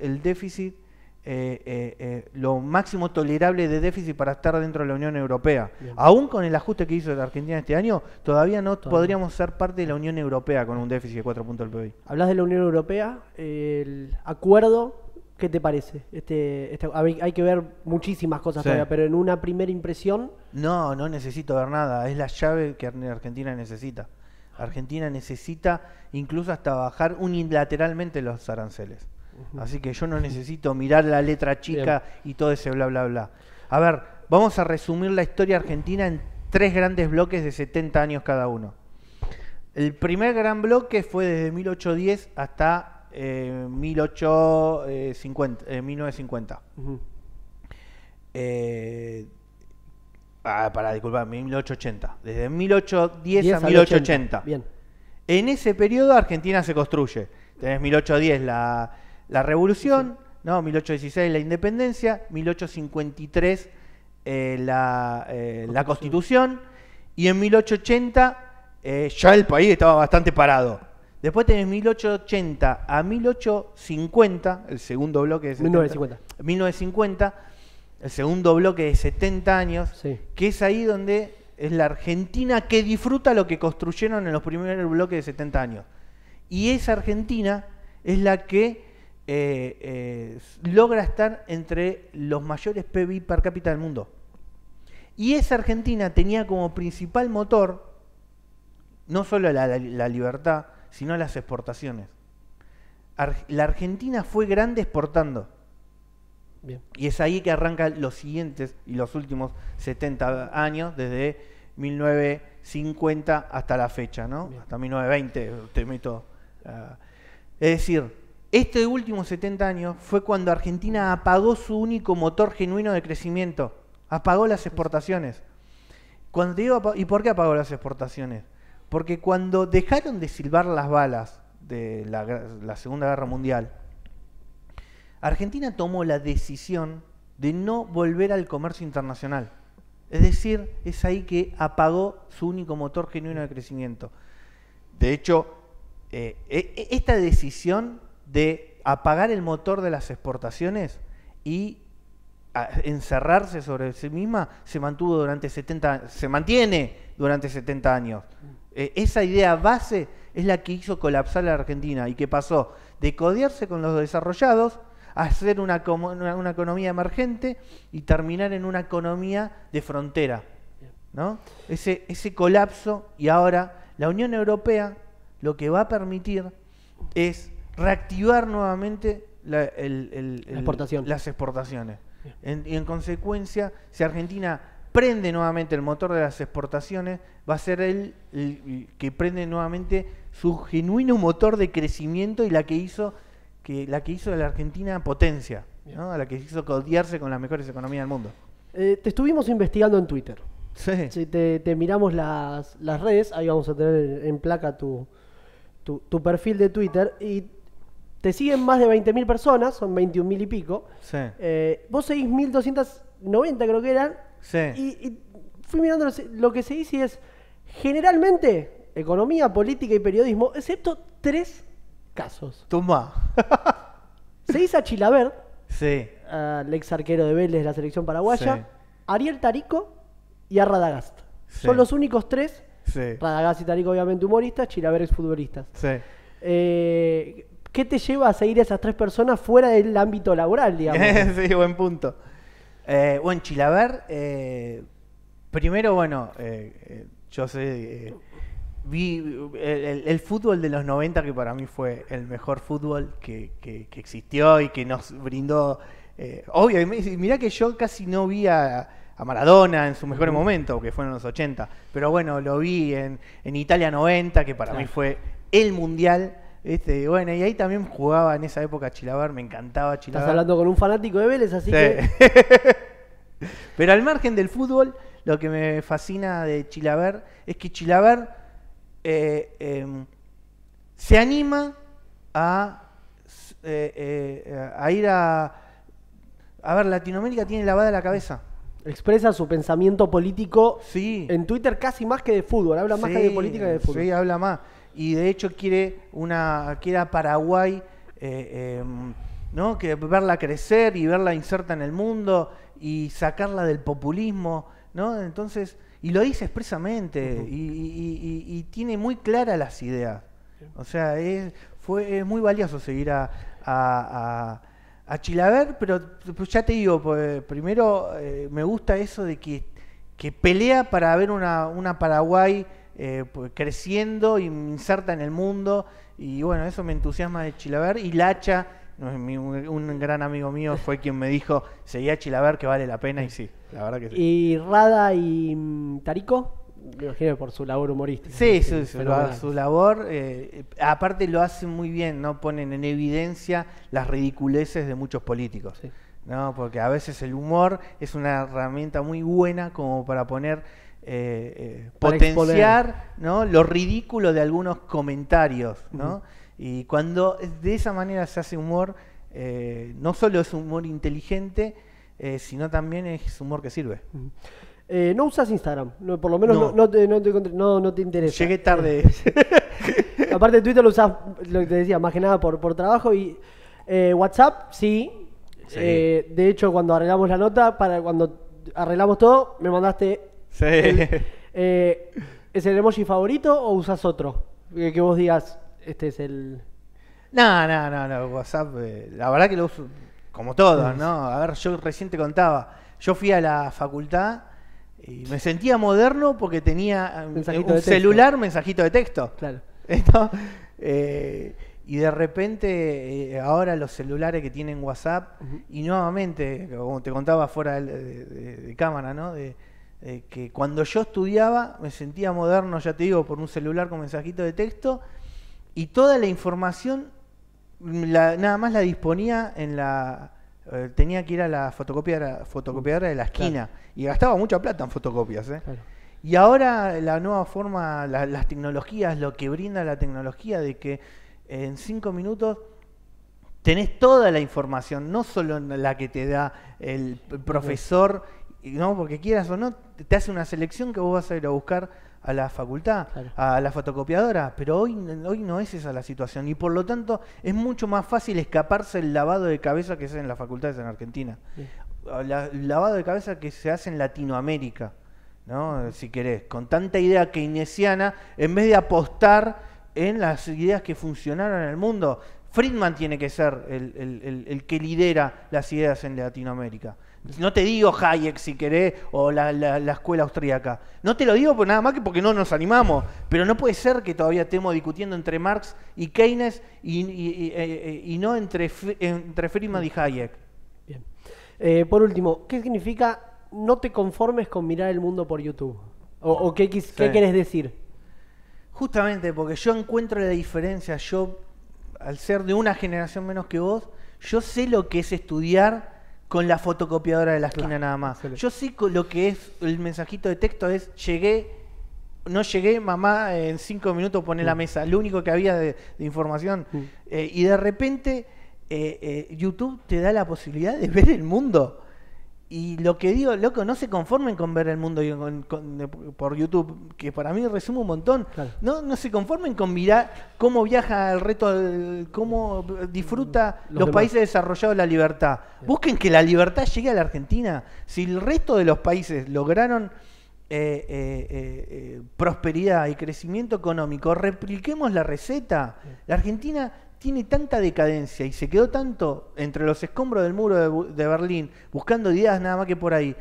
el déficit, eh, eh, eh, lo máximo tolerable de déficit para estar dentro de la Unión Europea. Aún con el ajuste que hizo la Argentina este año, todavía no podríamos ser parte de la Unión Europea con un déficit de 4 puntos del PIB. Hablas de la Unión Europea, el acuerdo, ¿qué te parece? Este, este hay que ver muchísimas cosas todavía, pero en una primera impresión... No, no necesito ver nada, es la llave que Argentina necesita. Argentina necesita incluso hasta bajar unilateralmente los aranceles. Así que yo no necesito mirar la letra chica y todo ese bla, bla, bla. A ver, vamos a resumir la historia argentina en tres grandes bloques de 70 años cada uno. El primer gran bloque fue desde 1810 hasta 1850, eh, 1950. Ah, para, disculpar, 1880. Desde 1810 a 1880. Bien. En ese periodo Argentina se construye. Tenés 1810 la, la revolución, ¿no? 1816 la independencia, 1853 eh, la, eh, constitución y en 1880 eh, ya el país estaba bastante parado. Después tenés 1880 a 1850, el segundo bloque de 1950. 1950 el segundo bloque de 70 años, que es ahí donde es la Argentina que disfruta lo que construyeron en los primeros bloques de 70 años. Y esa Argentina es la que eh, eh, logra estar entre los mayores PBI per cápita del mundo. Y esa Argentina tenía como principal motor no solo la, libertad, sino las exportaciones. la Argentina fue grande exportando y es ahí que arrancan los siguientes y los últimos 70 años, desde 1950 hasta la fecha, ¿no? Hasta 1920, te meto. Ah. es decir, este último 70 años fue cuando Argentina apagó su único motor genuino de crecimiento, apagó las exportaciones. Cuando ¿Y por qué apagó las exportaciones? Porque cuando dejaron de silbar las balas de la Segunda Guerra Mundial, Argentina tomó la decisión de no volver al comercio internacional. Es decir, es ahí que apagó su único motor genuino de crecimiento. De hecho, eh, e, e, esta decisión de apagar el motor de las exportaciones y encerrarse sobre sí misma se mantuvo durante 70 se mantiene durante 70 años. Eh, esa idea base es la que hizo colapsar a la Argentina y que pasó de codiarse con los desarrollados hacer una, una, economía emergente y terminar en una economía de frontera. ¿no? Ese, ese colapso y ahora la Unión Europea lo que va a permitir es reactivar nuevamente la, las exportaciones. y en consecuencia, si Argentina prende nuevamente el motor de las exportaciones, va a ser el, el, que prende nuevamente su genuino motor de crecimiento y la que hizo que la que hizo de la Argentina potencia, ¿no? a la que hizo codiarse con las mejores economías del mundo. Eh, te estuvimos investigando en Twitter. Sí. Si te, miramos las, redes, ahí vamos a tener en placa tu, perfil de Twitter y te siguen más de 20.000 personas, son 21.000 y pico. Sí. Eh, vos seguís 1.290 creo que eran. Sí. Y, y, fui mirando lo que se dice es, generalmente, economía, política y periodismo, excepto tres casos. Tumba. Se a Chilaver, Sí. el ex arquero de Vélez de la selección paraguaya, Ariel Tarico y a Radagast. Son los únicos tres, Radagast y Tarico obviamente humoristas, Chilaver es futbolista. Sí. Eh, ¿Qué te lleva a seguir a esas tres personas fuera del ámbito laboral, digamos? sí, buen punto. Eh, bueno, Chilaver, eh, primero, bueno, yo sé vi el, fútbol de los 90 que para mí fue el mejor fútbol que, que, existió y que nos brindó... Eh, obvio, mirá que yo casi no vi a, Maradona en su mejor momento, que en los 80, pero bueno, lo vi en, en Italia 90, que para mí fue el mundial. Este, bueno, y ahí también jugaba en esa época Chilaber, me encantaba Chilaber. Estás hablando con un fanático de Vélez, así que... pero al margen del fútbol, lo que me fascina de chilaver es que Chilaber... Eh, em, se anima a, eh, eh, a ir a... A ver, Latinoamérica tiene lavada la cabeza. Expresa su pensamiento político sí. en Twitter casi más que de fútbol, habla más que de política que de fútbol. Sí, habla más. Y de hecho quiere, una, quiere a Paraguay, em, ¿no? que verla crecer y verla inserta en el mundo y sacarla del populismo. ¿no? Entonces... Y lo dice expresamente y, tiene muy claras las ideas. O sea, es, fue, muy valioso seguir a, a, Chilaver, pero, ya te digo, pues, primero eh, me gusta eso de que, pelea para ver una, Paraguay eh, pues, creciendo y inserta en el mundo. Y bueno, eso me entusiasma de Chilaver y Lacha un gran amigo mío fue quien me dijo, seguía a que vale la pena y sí, la verdad que sí. ¿Y Rada y mm, Tarico? Me imagino por su labor humorística. Sí, su, labor. Eh, aparte lo hacen muy bien, ¿no? Ponen en evidencia las ridiculeces de muchos políticos. ¿no? Porque a veces el humor es una herramienta muy buena como para poner eh, eh, potenciar ¿no? lo ridículo de algunos comentarios, ¿no? Y cuando de esa manera se hace humor, eh, no solo es humor inteligente, eh, sino también es humor que sirve. eh, no usas Instagram, por lo menos no, te, no te, interesa. Llegué tarde. Aparte de Twitter lo usas, lo que te decía, más que nada por, por trabajo y eh, WhatsApp, sí. de hecho, cuando arreglamos la nota, para cuando arreglamos todo, me mandaste... Sí. ¿Es el emoji favorito o usas otro? que vos digas, este es el. No, no, no, no. WhatsApp, eh, la verdad que lo uso como todo, ¿no? A ver, yo recién te contaba. Yo fui a la facultad y me sentía moderno porque tenía un eh, celular, mensajito de texto. Claro. Eh, y de repente, ahora los celulares que tienen WhatsApp, y nuevamente, como te contaba fuera de, cámara, ¿no? De, que cuando yo estudiaba me sentía moderno, ya te digo, por un celular con mensajito de texto, y toda la información nada más la disponía en la eh, tenía que ir a la fotocopiadora, de la esquina y gastaba mucha plata en fotocopias ¿eh? y ahora la nueva forma las tecnologías lo que brinda la tecnología de que en cinco minutos tenés toda la información no solo la que te da el profesor no porque quieras o no te hace una selección que vos vas a ir a buscar a la facultad, a la fotocopiadora, pero hoy, hoy no es esa la situación y por lo tanto es mucho más fácil escaparse el lavado de cabeza que se hace en las facultades en Argentina, el lavado de cabeza que se hace en Latinoamérica, ¿no? si querés, con tanta idea keynesiana, en vez de apostar en las ideas que funcionaron en el mundo, Friedman tiene que ser el que lidera las ideas en Latinoamérica. No te digo Hayek si querés o la, escuela austríaca. No te lo digo por nada más que porque no nos animamos. Pero no puede ser que todavía estemos discutiendo entre Marx y Keynes y, eh, eh, no entre, entre Friedman y Hayek. Bien. Eh, por último, ¿qué significa no te conformes con mirar el mundo por YouTube? ¿O, qué, qué decir? Justamente porque yo encuentro la diferencia. Yo, al ser de una generación menos que vos, yo sé lo que es estudiar con la fotocopiadora de la esquina nada más. Yo sí lo que es el mensajito de texto es llegué, no llegué, mamá, en cinco minutos pone la mm. mesa. Lo único que había de, información. Mm. Eh, y de repente eh, eh, YouTube te da la posibilidad de ver el mundo. Y lo que digo, loco, no se conformen con ver el mundo por YouTube, que para mí resume un montón. No, no se conformen con mirar cómo viaja el reto, cómo disfruta los, países desarrollados la libertad. Busquen que la libertad llegue a la Argentina. Si el resto de los países lograron eh, eh, eh, prosperidad y crecimiento económico, repliquemos la receta. La Argentina tiene tanta decadencia y se quedó tanto entre los escombros del muro de, Berlín, buscando ideas nada más que por ahí,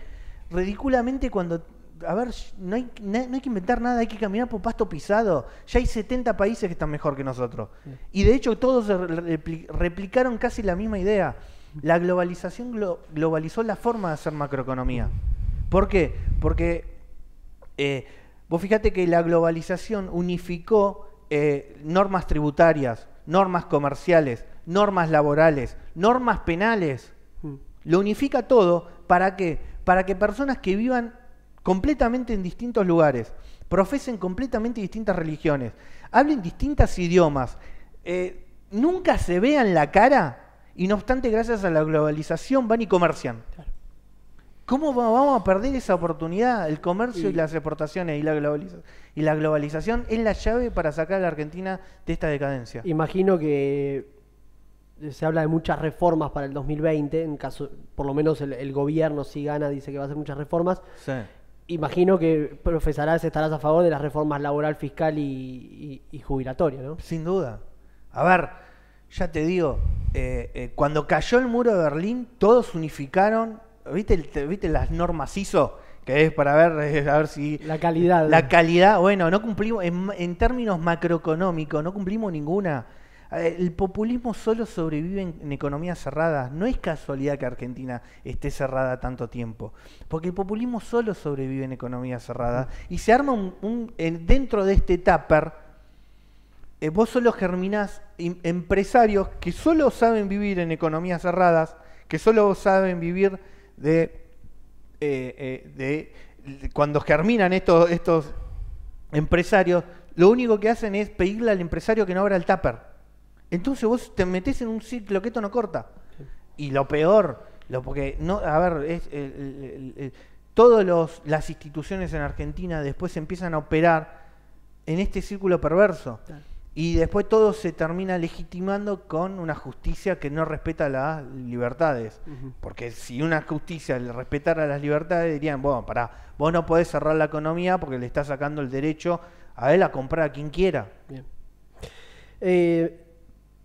ridículamente cuando a ver, no hay, que inventar nada, hay que caminar por pasto pisado. Ya hay 70 países que están mejor que nosotros. Y de hecho todos replicaron casi la misma idea. La globalización globalizó la forma de hacer macroeconomía. ¿Por qué? Porque eh, vos fíjate que la globalización unificó eh, normas tributarias, normas comerciales, normas laborales, normas penales. Mm. Lo unifica todo para que para que personas que vivan completamente en distintos lugares, profesen completamente distintas religiones, hablen distintos idiomas, eh, nunca se vean la cara y no obstante gracias a la globalización van y comercian. ¿Cómo vamos a perder esa oportunidad? El comercio y las exportaciones y la, globalización, y la globalización es la llave para sacar a la Argentina de esta decadencia. Imagino que eh, se habla de muchas reformas para el 2020, en caso, por lo menos el, gobierno si gana dice que va a hacer muchas reformas. Imagino que profesarás, estarás a favor de las reformas laboral, fiscal y, jubilatoria, ¿no? Sin duda. A ver, ya te digo, eh, eh, cuando cayó el muro de Berlín, todos unificaron ¿Viste, las normas ISO? Que es para ver, a ver si. La calidad. La calidad, bueno, no cumplimos. En, términos macroeconómicos, no cumplimos ninguna. Eh, el populismo solo sobrevive en, economías cerradas. No es casualidad que Argentina esté cerrada tanto tiempo. Porque el populismo solo sobrevive en economías cerradas. Y se arma un, dentro de este tupper, eh, vos solo germinás em, empresarios que solo saben vivir en economías cerradas, que solo saben vivir de, eh, eh, de, cuando germinan estos, estos empresarios, lo único que hacen es pedirle al empresario que no abra el tupper. Entonces vos te metes en un ciclo que esto no corta. Y lo peor, lo, porque no, a ver, es, el, eh, todas las instituciones en Argentina después empiezan a operar en este círculo perverso. Y después todo se termina legitimando con una justicia que no respeta las libertades. Porque si una justicia le respetara las libertades, dirían, bueno, pará, vos no podés cerrar la economía porque le está sacando el derecho a él a comprar a quien quiera. Eh,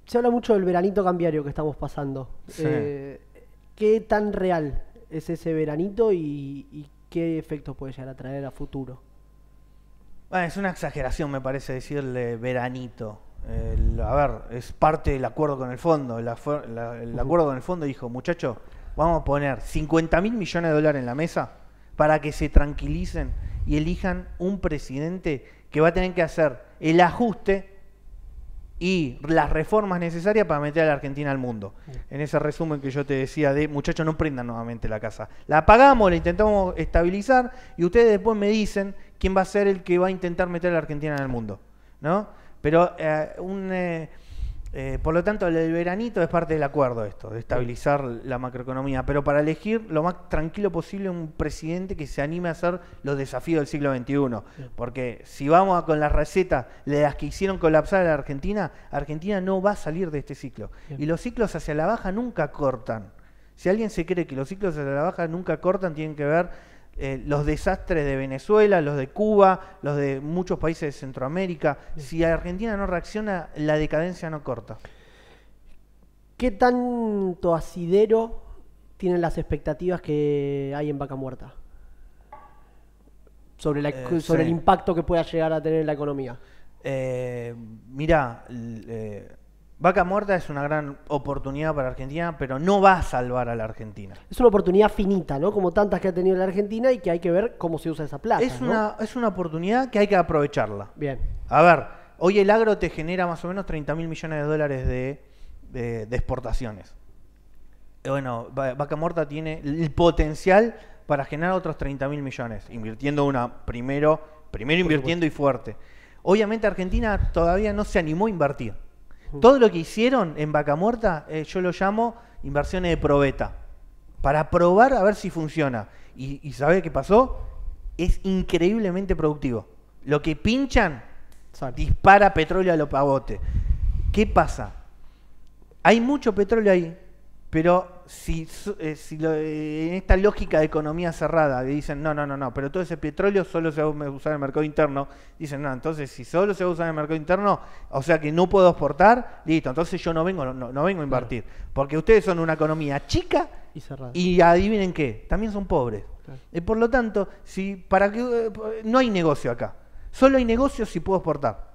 se habla mucho del veranito cambiario que estamos pasando. Eh, ¿Qué tan real es ese veranito y qué efectos puede llegar a traer a futuro? Bueno, es una exageración, me parece, decirle veranito. Eh, a ver, es parte del acuerdo con el fondo. el acuerdo con el fondo dijo, muchachos, vamos a poner 50 mil millones de dólares en la mesa para que se tranquilicen y elijan un presidente que va a tener que hacer el ajuste y las reformas necesarias para meter a la Argentina al mundo. En ese resumen que yo te decía de, muchachos, no prendan nuevamente la casa. La apagamos, la intentamos estabilizar y ustedes después me dicen quién va a ser el que va a intentar meter a la Argentina en el mundo, ¿no? Pero eh, un, eh, eh, por lo tanto, el veranito es parte del acuerdo esto, de estabilizar la macroeconomía, pero para elegir lo más tranquilo posible un presidente que se anime a hacer los desafíos del siglo XXI. Porque si vamos con las recetas de las que hicieron colapsar a la Argentina, Argentina no va a salir de este ciclo. Y los ciclos hacia la baja nunca cortan. Si alguien se cree que los ciclos hacia la baja nunca cortan, tienen que ver eh, los desastres de Venezuela, los de Cuba, los de muchos países de Centroamérica. Si Argentina no reacciona, la decadencia no corta. ¿Qué tanto asidero tienen las expectativas que hay en Vaca Muerta? Sobre, eh, el impacto que pueda llegar a tener la economía. Mira. Eh, mirá, Vaca muerta es una gran oportunidad para Argentina, pero no va a salvar a la Argentina. Es una oportunidad finita, ¿no? Como tantas que ha tenido la Argentina y que hay que ver cómo se usa esa plata. Es, una, es una oportunidad que hay que aprovecharla. Bien. A ver, hoy el agro te genera más o menos 30 mil millones de dólares de, exportaciones. Eh, bueno, Vaca Muerta tiene el potencial para generar otros 30 mil millones, invirtiendo una primero, primero invirtiendo y fuerte. Obviamente Argentina todavía no se animó a invertir. Todo lo que hicieron en Vaca Muerta, eh, yo lo llamo inversiones de probeta. Para probar a ver si funciona. Y, y qué pasó? Es increíblemente productivo. Lo que pinchan dispara petróleo a los pavotes. ¿Qué pasa? Hay mucho petróleo ahí pero si, eh, eh, en esta lógica de economía cerrada dicen, no, no, no, no, pero todo ese petróleo solo se va a usar en el mercado interno, dicen, no, entonces si solo se va a usar en el mercado interno, o sea que no puedo exportar, listo, entonces yo no vengo, no, vengo a invertir. Porque ustedes son una economía chica y cerrada. Y adivinen qué, también son pobres. y eh, por lo tanto, si para que no hay negocio acá. Solo hay negocio si puedo exportar.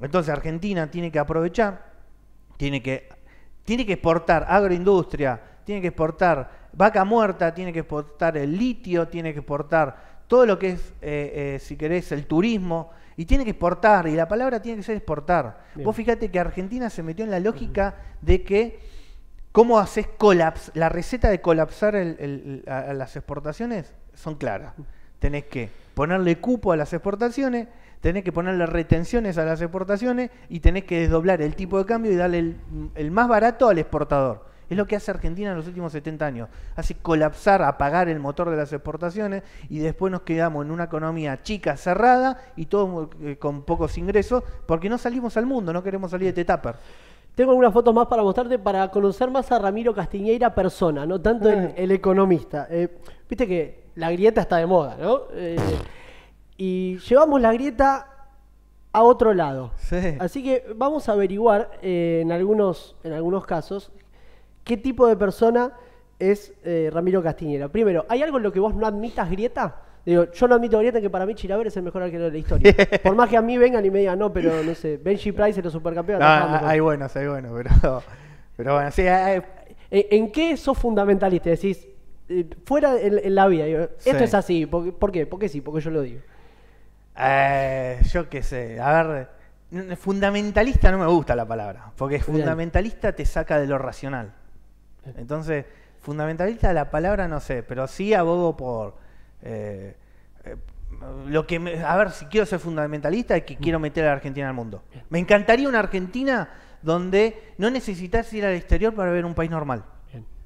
Entonces Argentina tiene que aprovechar, tiene que tiene que exportar agroindustria, tiene que exportar vaca muerta, tiene que exportar el litio, tiene que exportar todo lo que es, eh, eh, si querés, el turismo. Y tiene que exportar, y la palabra tiene que ser exportar. Vos fíjate que Argentina se metió en la lógica de que cómo haces colaps, la receta de colapsar el, las exportaciones son claras. Tenés que ponerle cupo a las exportaciones, tenés que ponerle retenciones a las exportaciones y tenés que desdoblar el tipo de cambio y darle el, más barato al exportador. Es lo que hace Argentina en los últimos 70 años. Hace colapsar, apagar el motor de las exportaciones y después nos quedamos en una economía chica, cerrada y todos eh, con pocos ingresos porque no salimos al mundo, no queremos salir de Tupper. Tengo algunas fotos más para mostrarte para conocer más a Ramiro Castiñeira persona, no tanto eh. el, economista. Eh, viste que la grieta está de moda, ¿no? y llevamos la grieta a otro lado. Así que vamos a averiguar eh, en, algunos, en algunos casos qué tipo de persona es eh, Ramiro Castiñera. Primero, ¿hay algo en lo que vos no admitas grieta? Digo, yo no admito grieta que para mí Chilaver es el mejor arquero de la historia. Por más que a mí vengan y me digan, no, pero no sé, Benji Price es supercampeón. No, hay buenos, hay buenos, pero, pero bueno, sí. Eh, ¿En, qué sos fundamentalista? Decís, fuera en, la vida, esto es así, ¿por, ¿por qué? Porque sí, porque yo lo digo. Eh, yo qué sé, a ver, fundamentalista no me gusta la palabra, porque fundamentalista te saca de lo racional. Entonces, fundamentalista la palabra no sé, pero sí abogo por... Eh, eh, lo que a ver, si quiero ser fundamentalista, es que quiero mm. meter a la Argentina al mundo. Me encantaría una Argentina donde no necesitas ir al exterior para ver un país normal.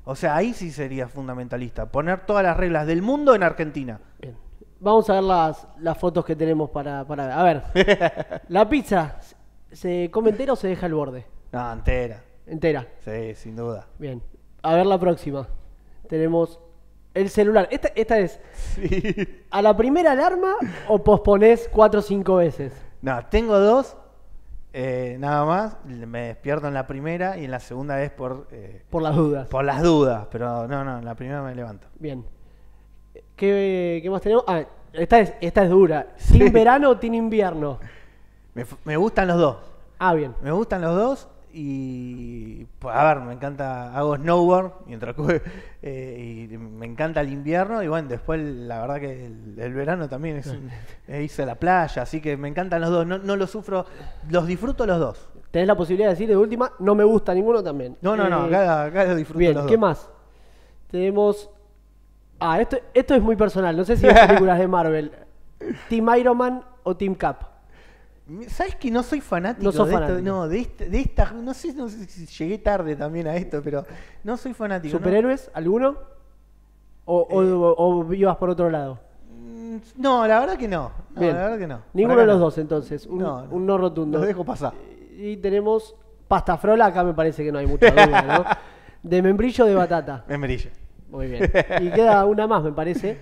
O sea, ahí sí sería fundamentalista, poner todas las reglas del mundo en Argentina. Vamos a ver las, las fotos que tenemos para, para... A ver, ¿la pizza se come entera o se deja el borde? No, entera. Entera. Sí, sin duda. Bien. A ver la próxima. Tenemos el celular. Esta, es. Sí. ¿A la primera alarma o pospones cuatro o cinco veces? No, tengo dos. Eh, nada más. Me despierto en la primera y en la segunda es por. Eh, por las dudas. Por las dudas, pero no, no, en la primera me levanto. Bien. ¿Qué, más tenemos? Ah, esta es, dura. Sin verano o tiene invierno? Me, gustan los dos. Ah, bien. Me gustan los dos y, pues, a ver, me encanta, hago snowboard mientras eh, y me encanta el invierno y bueno, después la verdad que el, verano también es hice la playa, así que me encantan los dos, no, los sufro, los disfruto los dos. Tenés la posibilidad de decir de última, no me gusta ninguno también. No, no, no, eh, acá, los disfruto Bien, ¿qué más? Tenemos Ah, esto, esto es muy personal. No sé si hay películas de Marvel. ¿Team Iron Man o Team Cap? ¿Sabes que no soy fanático no de fanático. No, este, no sé, si llegué tarde también a esto, pero no soy fanático. ¿Superhéroes? ¿Alguno? O, vivas eh. por otro lado? Mm, no, la verdad que no. La verdad que no. Ninguno de los dos, entonces. Un no, rotundo. Lo dejo pasar. Y tenemos Pasta Frola acá me parece que no hay mucha duda, De membrillo de batata. membrillo. Muy bien. Y queda una más, me parece.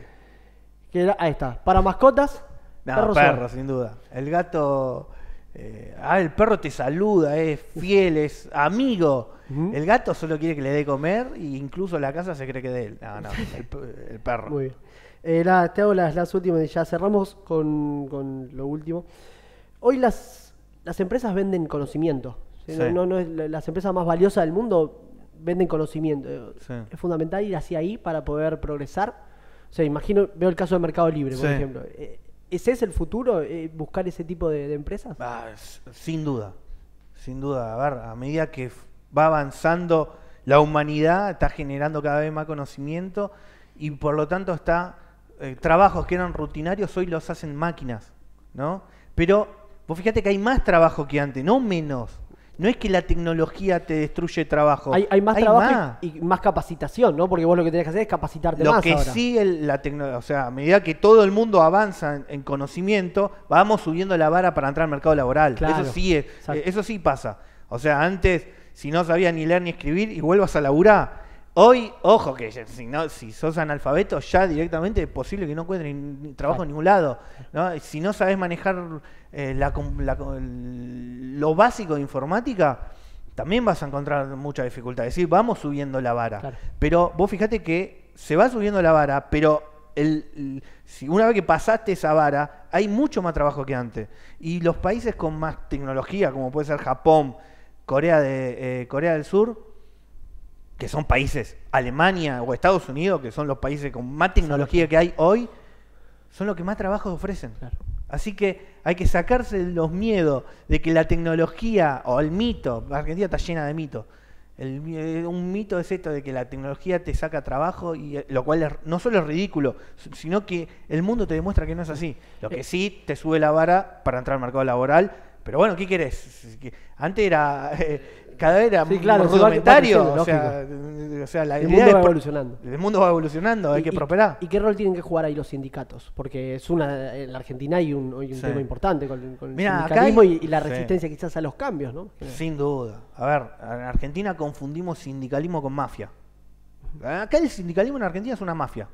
Que era, ahí está. Para mascotas. No, perro, sin duda. El gato. Eh, ah, el perro te saluda, es fiel, es amigo. El gato solo quiere que le dé comer e incluso la casa se cree que de él. No, no, el, perro. Muy bien. Eh, te hago las, últimas ya cerramos con, lo último. Hoy las, las empresas venden conocimiento. las empresas más valiosas del mundo venden conocimiento. Es fundamental ir hacia ahí para poder progresar. O sea, imagino, veo el caso de Mercado Libre, por ejemplo. Eh, ¿Ese es el futuro? Eh, ¿Buscar ese tipo de, empresas? Ah, sin duda, sin duda. A ver, a medida que va avanzando la humanidad, está generando cada vez más conocimiento y por lo tanto está... Eh, trabajos que eran rutinarios hoy los hacen máquinas, ¿no? Pero vos fíjate que hay más trabajo que antes, no menos no es que la tecnología te destruye trabajo. Hay, hay más trabajo Y, más capacitación, ¿no? Porque vos lo que tenés que hacer es capacitarte lo más. Lo que sí, la tecnología, o sea, a medida que todo el mundo avanza en, conocimiento, vamos subiendo la vara para entrar al mercado laboral. eso, sí eso sí pasa. O sea, antes, si no sabías ni leer ni escribir, y vuelvas a laburar. Hoy, ojo, que si, si sos analfabeto, ya directamente es posible que no encuentres trabajo en ah. ningún lado. Si no sabes manejar eh, lo básico de informática, también vas a encontrar mucha dificultad. Es decir, vamos subiendo la vara. Pero vos fíjate que se va subiendo la vara, pero el, si una vez que pasaste esa vara, hay mucho más trabajo que antes. Y los países con más tecnología, como puede ser Japón, Corea, de, eh, Corea del Sur, que son países, Alemania o Estados Unidos, que son los países con más tecnología que hay hoy, son los que más trabajos ofrecen. Así que hay que sacarse los miedos de que la tecnología o el mito, Argentina está llena de mitos. Eh, un mito es esto de que la tecnología te saca trabajo, y eh, lo cual no solo es ridículo, sino que el mundo te demuestra que no es así. Lo que eh. sí te sube la vara para entrar al mercado laboral. Pero bueno, ¿qué querés? Antes era cadera o, sea, el mundo va evolucionando. El mundo va evolucionando, hay que prosperar. ¿Y qué rol tienen que jugar ahí los sindicatos? Porque es una, en la Argentina hay un, tema importante con, el sindicalismo y, la resistencia quizás a los cambios, ¿no? Sin duda. A ver, en Argentina confundimos sindicalismo con mafia. Acá el sindicalismo en Argentina es una mafia.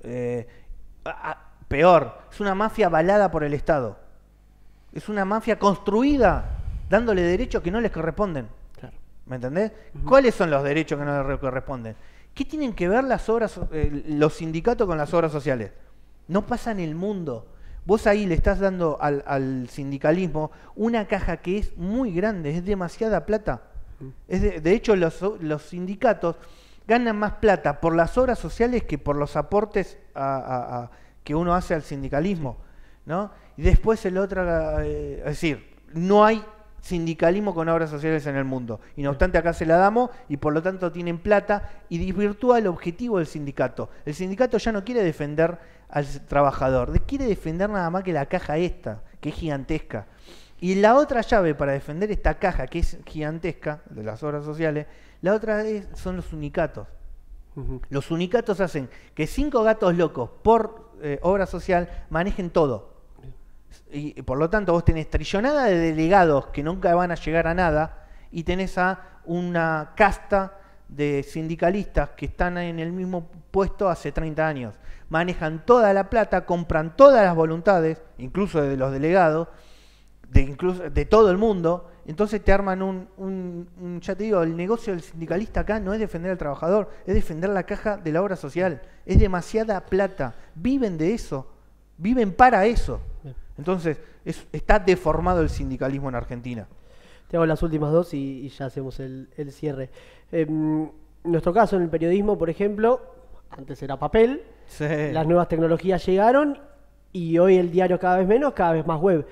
Eh, peor, es una mafia avalada por el Estado. Es una mafia construida dándole derechos que no les corresponden. Claro. ¿Me entendés? ¿Cuáles son los derechos que no les corresponden? ¿Qué tienen que ver las obras, eh, los sindicatos con las obras sociales? No pasa en el mundo. Vos ahí le estás dando al, sindicalismo una caja que es muy grande, es demasiada plata. es de, hecho, los, sindicatos ganan más plata por las obras sociales que por los aportes que uno hace al sindicalismo. ¿no? Y después el otro, eh, es decir, no hay sindicalismo con obras sociales en el mundo. Y no obstante, acá se la damos y por lo tanto tienen plata y desvirtúa el objetivo del sindicato. El sindicato ya no quiere defender al trabajador, quiere defender nada más que la caja esta, que es gigantesca. Y la otra llave para defender esta caja, que es gigantesca, de las obras sociales, la otra es, son los unicatos. Los unicatos hacen que cinco gatos locos por eh, obra social manejen todo y, por lo tanto vos tenés trillonada de delegados que nunca van a llegar a nada y tenés a una casta de sindicalistas que están en el mismo puesto hace 30 años. Manejan toda la plata, compran todas las voluntades, incluso de los delegados, de, incluso, de todo el mundo. Entonces te arman un, un, ya te digo, el negocio del sindicalista acá no es defender al trabajador, es defender la caja de la obra social. Es demasiada plata. Viven de eso, viven para eso. Entonces, está deformado el sindicalismo en Argentina. Te hago las últimas dos y, ya hacemos el, cierre. En em, nuestro caso en el periodismo, por ejemplo, antes era papel, las nuevas tecnologías llegaron y hoy el diario cada vez menos, cada vez más web.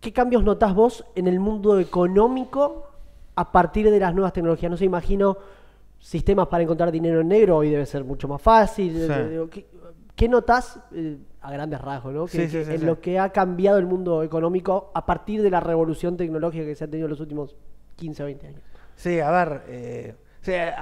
¿Qué cambios notás vos en el mundo económico a partir de las nuevas tecnologías? No se imagino sistemas para encontrar dinero en negro, hoy debe ser mucho más fácil. Eh, ¿Qué, notas? Eh, a grandes rasgos, ¿no? en lo que ha cambiado el mundo económico a partir de la revolución tecnológica que se ha tenido en los últimos 15 o 20 años. Sí, a ver, eh,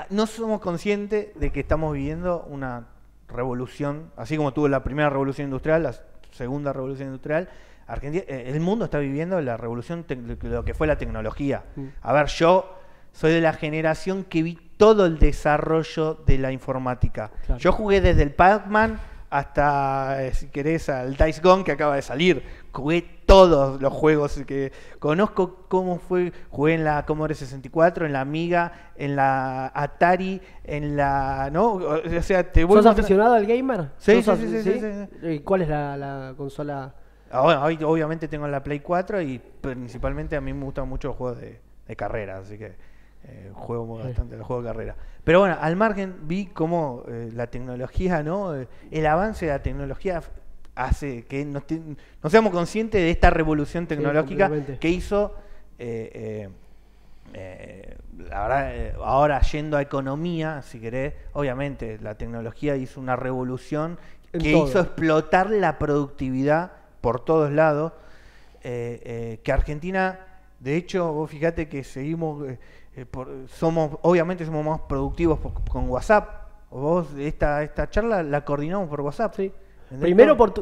no somos conscientes de que estamos viviendo una revolución, así como tuvo la primera revolución industrial, la segunda revolución industrial, Argentina, eh, el mundo está viviendo la revolución, lo que fue la tecnología. Mm. A ver, yo soy de la generación que vi todo el desarrollo de la informática. Yo jugué desde el Pac-Man hasta, eh, si querés, al Dice Gone que acaba de salir. Jugué todos los juegos que conozco, cómo fue, jugué en la Commodore 64, en la Amiga, en la Atari, en la... ¿no? O sea, te ¿Sos aficionado al gamer? Sí, sí, sí, sí, ¿Y cuál es la, consola...? Ah, obviamente tengo la Play 4 y principalmente a mí me gustan mucho los juegos de, de carrera, así que... Eh, juego bastante, el juego de carrera. Pero bueno, al margen vi cómo eh, la tecnología, ¿no? Eh, el avance de la tecnología hace que no, seamos conscientes de esta revolución tecnológica que hizo, ahora yendo a economía, si querés, obviamente la tecnología hizo una revolución que hizo explotar la productividad por todos lados, que Argentina, de hecho, vos fíjate que seguimos eh, somos, obviamente somos más productivos con WhatsApp. Vos esta, esta charla la coordinamos por WhatsApp, ¿sí? Primero por,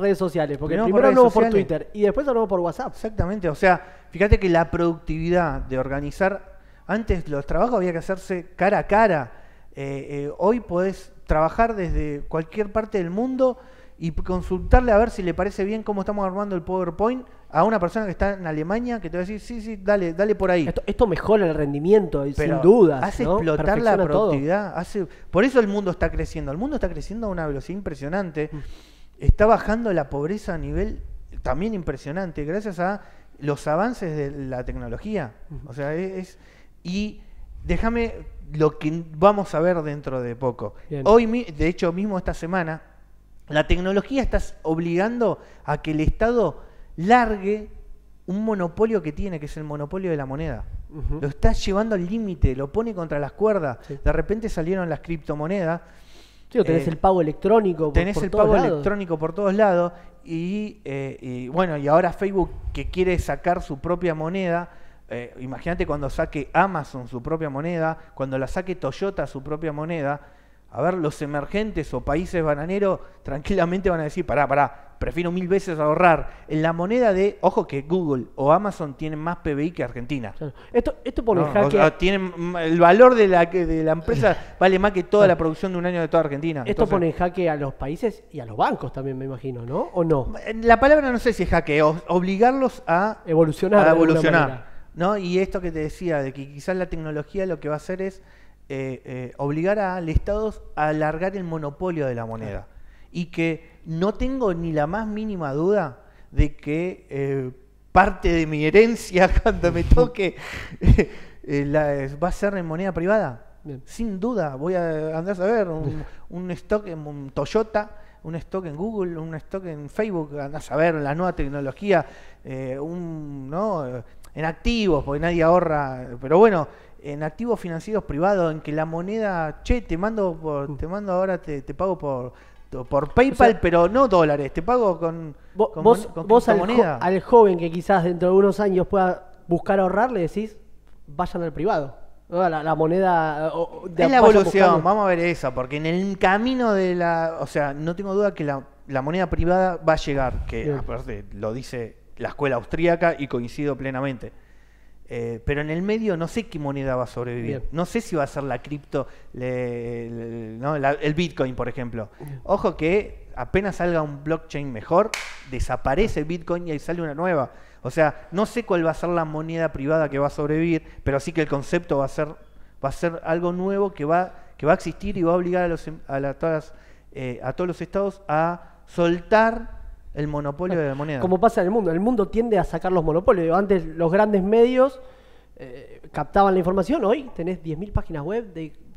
redes sociales, porque primero, por hablamos por Twitter y después hablamos por WhatsApp. Exactamente, o sea, fíjate que la productividad de organizar, antes los trabajos había que hacerse cara a cara. Eh, eh, hoy podés trabajar desde cualquier parte del mundo y consultarle a ver si le parece bien cómo estamos armando el PowerPoint a una persona que está en Alemania que te va a decir, sí, sí, dale, dale por ahí. Esto, mejora el rendimiento, sin duda. Hace explotar la productividad. Hace... Por eso el mundo está creciendo. El mundo está creciendo a una velocidad impresionante. Mm. Está bajando la pobreza a nivel también impresionante, gracias a los avances de la tecnología. Mm. O sea, e, es. Y déjame lo que vamos a ver dentro de poco. Hoy, de hecho, mismo esta semana, la tecnología está obligando a que el Estado largue un monopolio que tiene, que es el monopolio de la moneda. Lo está llevando al límite, lo pone contra las cuerdas. De repente salieron las criptomonedas. Sí, tenés eh, el pago electrónico. Por, el todos pago lados. electrónico por todos lados. Eh, y, bueno, y ahora Facebook que quiere sacar su propia moneda. Eh, imagínate cuando saque Amazon su propia moneda, cuando la saque Toyota su propia moneda a ver, los emergentes o países bananeros tranquilamente van a decir, pará, pará, prefiero mil veces ahorrar en la moneda de, ojo que Google o Amazon tienen más PBI que Argentina. Esto, esto por jaque... el tienen, el valor de la, de la empresa vale más que toda la producción de un año de toda Argentina. Esto pone en jaque a los países y a los bancos también, me imagino, ¿no? ¿O no? Eh, la palabra no sé si es jaque, obligarlos a evolucionar. A evolucionar. ¿no? Y esto que te decía, de que quizás la tecnología lo que va a hacer es eh, eh, obligar al Estado a alargar el monopolio de la moneda. Y que no tengo ni la más mínima duda de que eh, parte de mi herencia cuando me toque va a ser en moneda privada. Sin duda, voy a andar a ver un, un stock en Toyota un stock en Google, un stock en Facebook, andás a ver la nueva tecnología, ¿no? en activos, porque nadie ahorra, pero bueno, en activos financieros privados, en que la moneda, che, te mando, uh. te mando ahora, te, pago por, por PayPal, pero no dólares, te pago con, vos, con, con al, joven que quizás dentro de unos años pueda buscar ahorrar, le decís, vayan al privado. La, moneda... Eh, de es la evolución, vamos a ver eso, porque en el camino de la... O sea, no tengo duda que la, la moneda privada va a llegar, que lo dice la escuela austríaca y coincido plenamente eh, pero en el medio no sé qué moneda va a sobrevivir. No sé si va a ser la cripto, el Bitcoin, por ejemplo. Ojo que apenas salga un blockchain mejor, desaparece el Bitcoin y ahí sale una nueva. O sea, no sé cuál va a ser la moneda privada que va a sobrevivir, pero sí que el concepto va a ser, va a ser algo nuevo que va, que va a existir y va a obligar a, los, a eh, todos los estados a soltar el monopolio de la moneda. Como pasa en el mundo. El mundo tiende a sacar los monopolios. Antes los grandes medios eh, captaban la información. Hoy tenés 10.000 páginas web,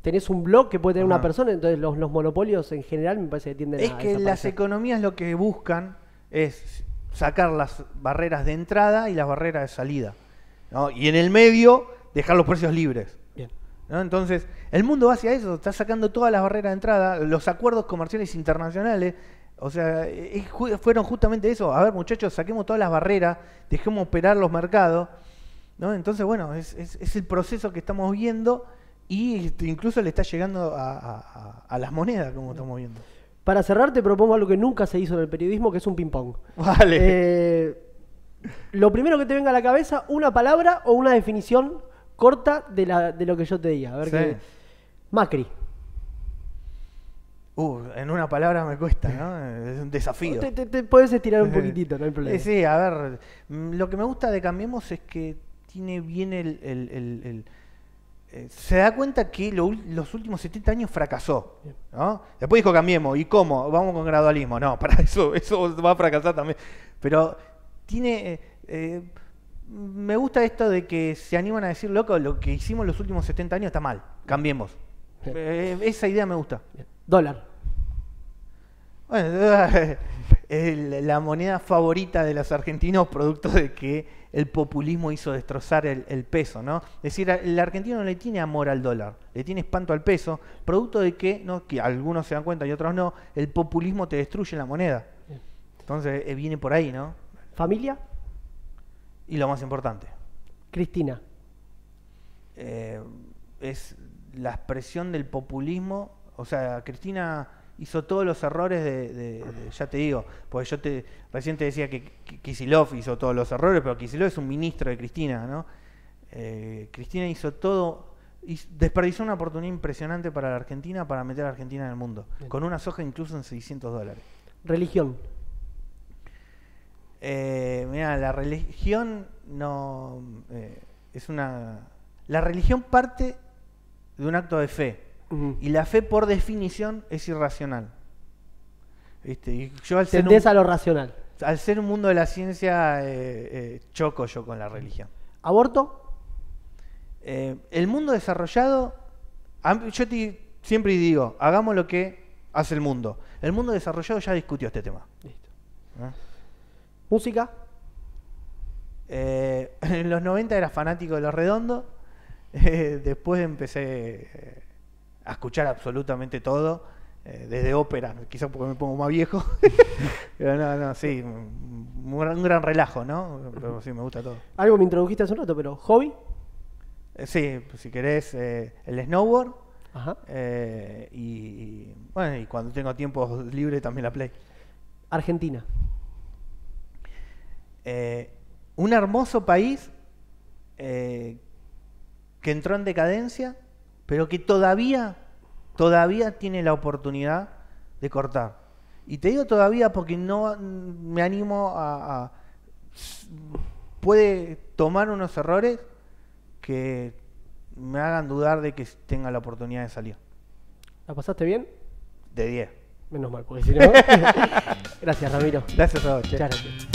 tenés un blog que puede tener una persona. Entonces los, monopolios en general me parece que tienden a a... Es que las economías lo que buscan es sacar las barreras de entrada y las barreras de salida. Y en el medio dejar los precios libres. Bien. Entonces, el mundo va hacia eso, está sacando todas las barreras de entrada, los acuerdos comerciales internacionales o sea, eh, fueron justamente eso. A ver, muchachos, saquemos todas las barreras, dejemos operar los mercados. ¿no? Entonces, bueno, es, el proceso que estamos viendo y este, incluso le está llegando a, las monedas, como estamos viendo. Para cerrar, te propongo algo que nunca se hizo en el periodismo, que es un ping-pong. Vale. Eh, lo primero que te venga a la cabeza, una palabra o una definición corta de, la, de lo que yo te diga. A ver qué. Macri. Uh, en una palabra me cuesta, ¿no? Es un desafío. Te, te, puedes estirar un poquitito, no hay problema. Eh, sí, a ver, mm, lo que me gusta de Cambiemos es que tiene bien el... Eh, se da cuenta que los últimos 70 años fracasó. ¿no? Después dijo cambiemos, ¿y cómo? Vamos con gradualismo. No, para eso, eso va a fracasar también. Pero tiene... Eh, me gusta esto de que se animan a decir, loco, lo que hicimos los últimos 70 años está mal, cambiemos. esa idea me gusta. Dólar. Bueno, es la moneda favorita de los argentinos, producto de que el populismo hizo destrozar el, peso, ¿no? Es decir, el argentino no le tiene amor al dólar, le tiene espanto al peso, producto de que, ¿no? que algunos se dan cuenta y otros no, el populismo te destruye la moneda. Entonces eh, viene por ahí, ¿no? ¿Familia? Y lo más importante. Cristina. Eh, es la expresión del populismo o sea, Cristina hizo todos los errores de, ya te digo, porque yo te recién te decía que Kisilov hizo todos los errores, pero Kisilov es un ministro de Cristina, ¿no? Eh, Cristina hizo todo, y desperdició una oportunidad impresionante para la Argentina para meter a Argentina en el mundo, con una soja incluso en 600 dólares. Religión. Eh, mira, la religión no eh, es una. La religión parte de un acto de fe y la fe, por definición, es irracional. ¿Viste? yo al ser un, a lo racional. Al ser un mundo de la ciencia, eh, eh, choco yo con la religión. ¿Aborto? Eh, el mundo desarrollado, yo te, siempre digo, hagamos lo que hace el mundo. El mundo desarrollado ya discutió este tema. ¿Música? en los 90 era fanático de Los Redondos. después empecé a escuchar absolutamente todo, eh, desde ópera, quizás porque me pongo más viejo, pero no, no, sí, un gran, relajo, ¿no? Pero sí, me gusta todo. Algo me introdujiste hace un rato, pero hobby. Eh, sí, si querés, eh, el snowboard. Ajá. y, bueno, y cuando tengo tiempo libre también la play. Argentina. un hermoso país que entró en decadencia pero que todavía, todavía tiene la oportunidad de cortar. Y te digo todavía porque no me animo a, puede tomar unos errores que me hagan dudar de que tenga la oportunidad de salir. ¿La pasaste bien? De 10. Menos mal, porque si no. gracias, Ramiro. Gracias a vos. gracias.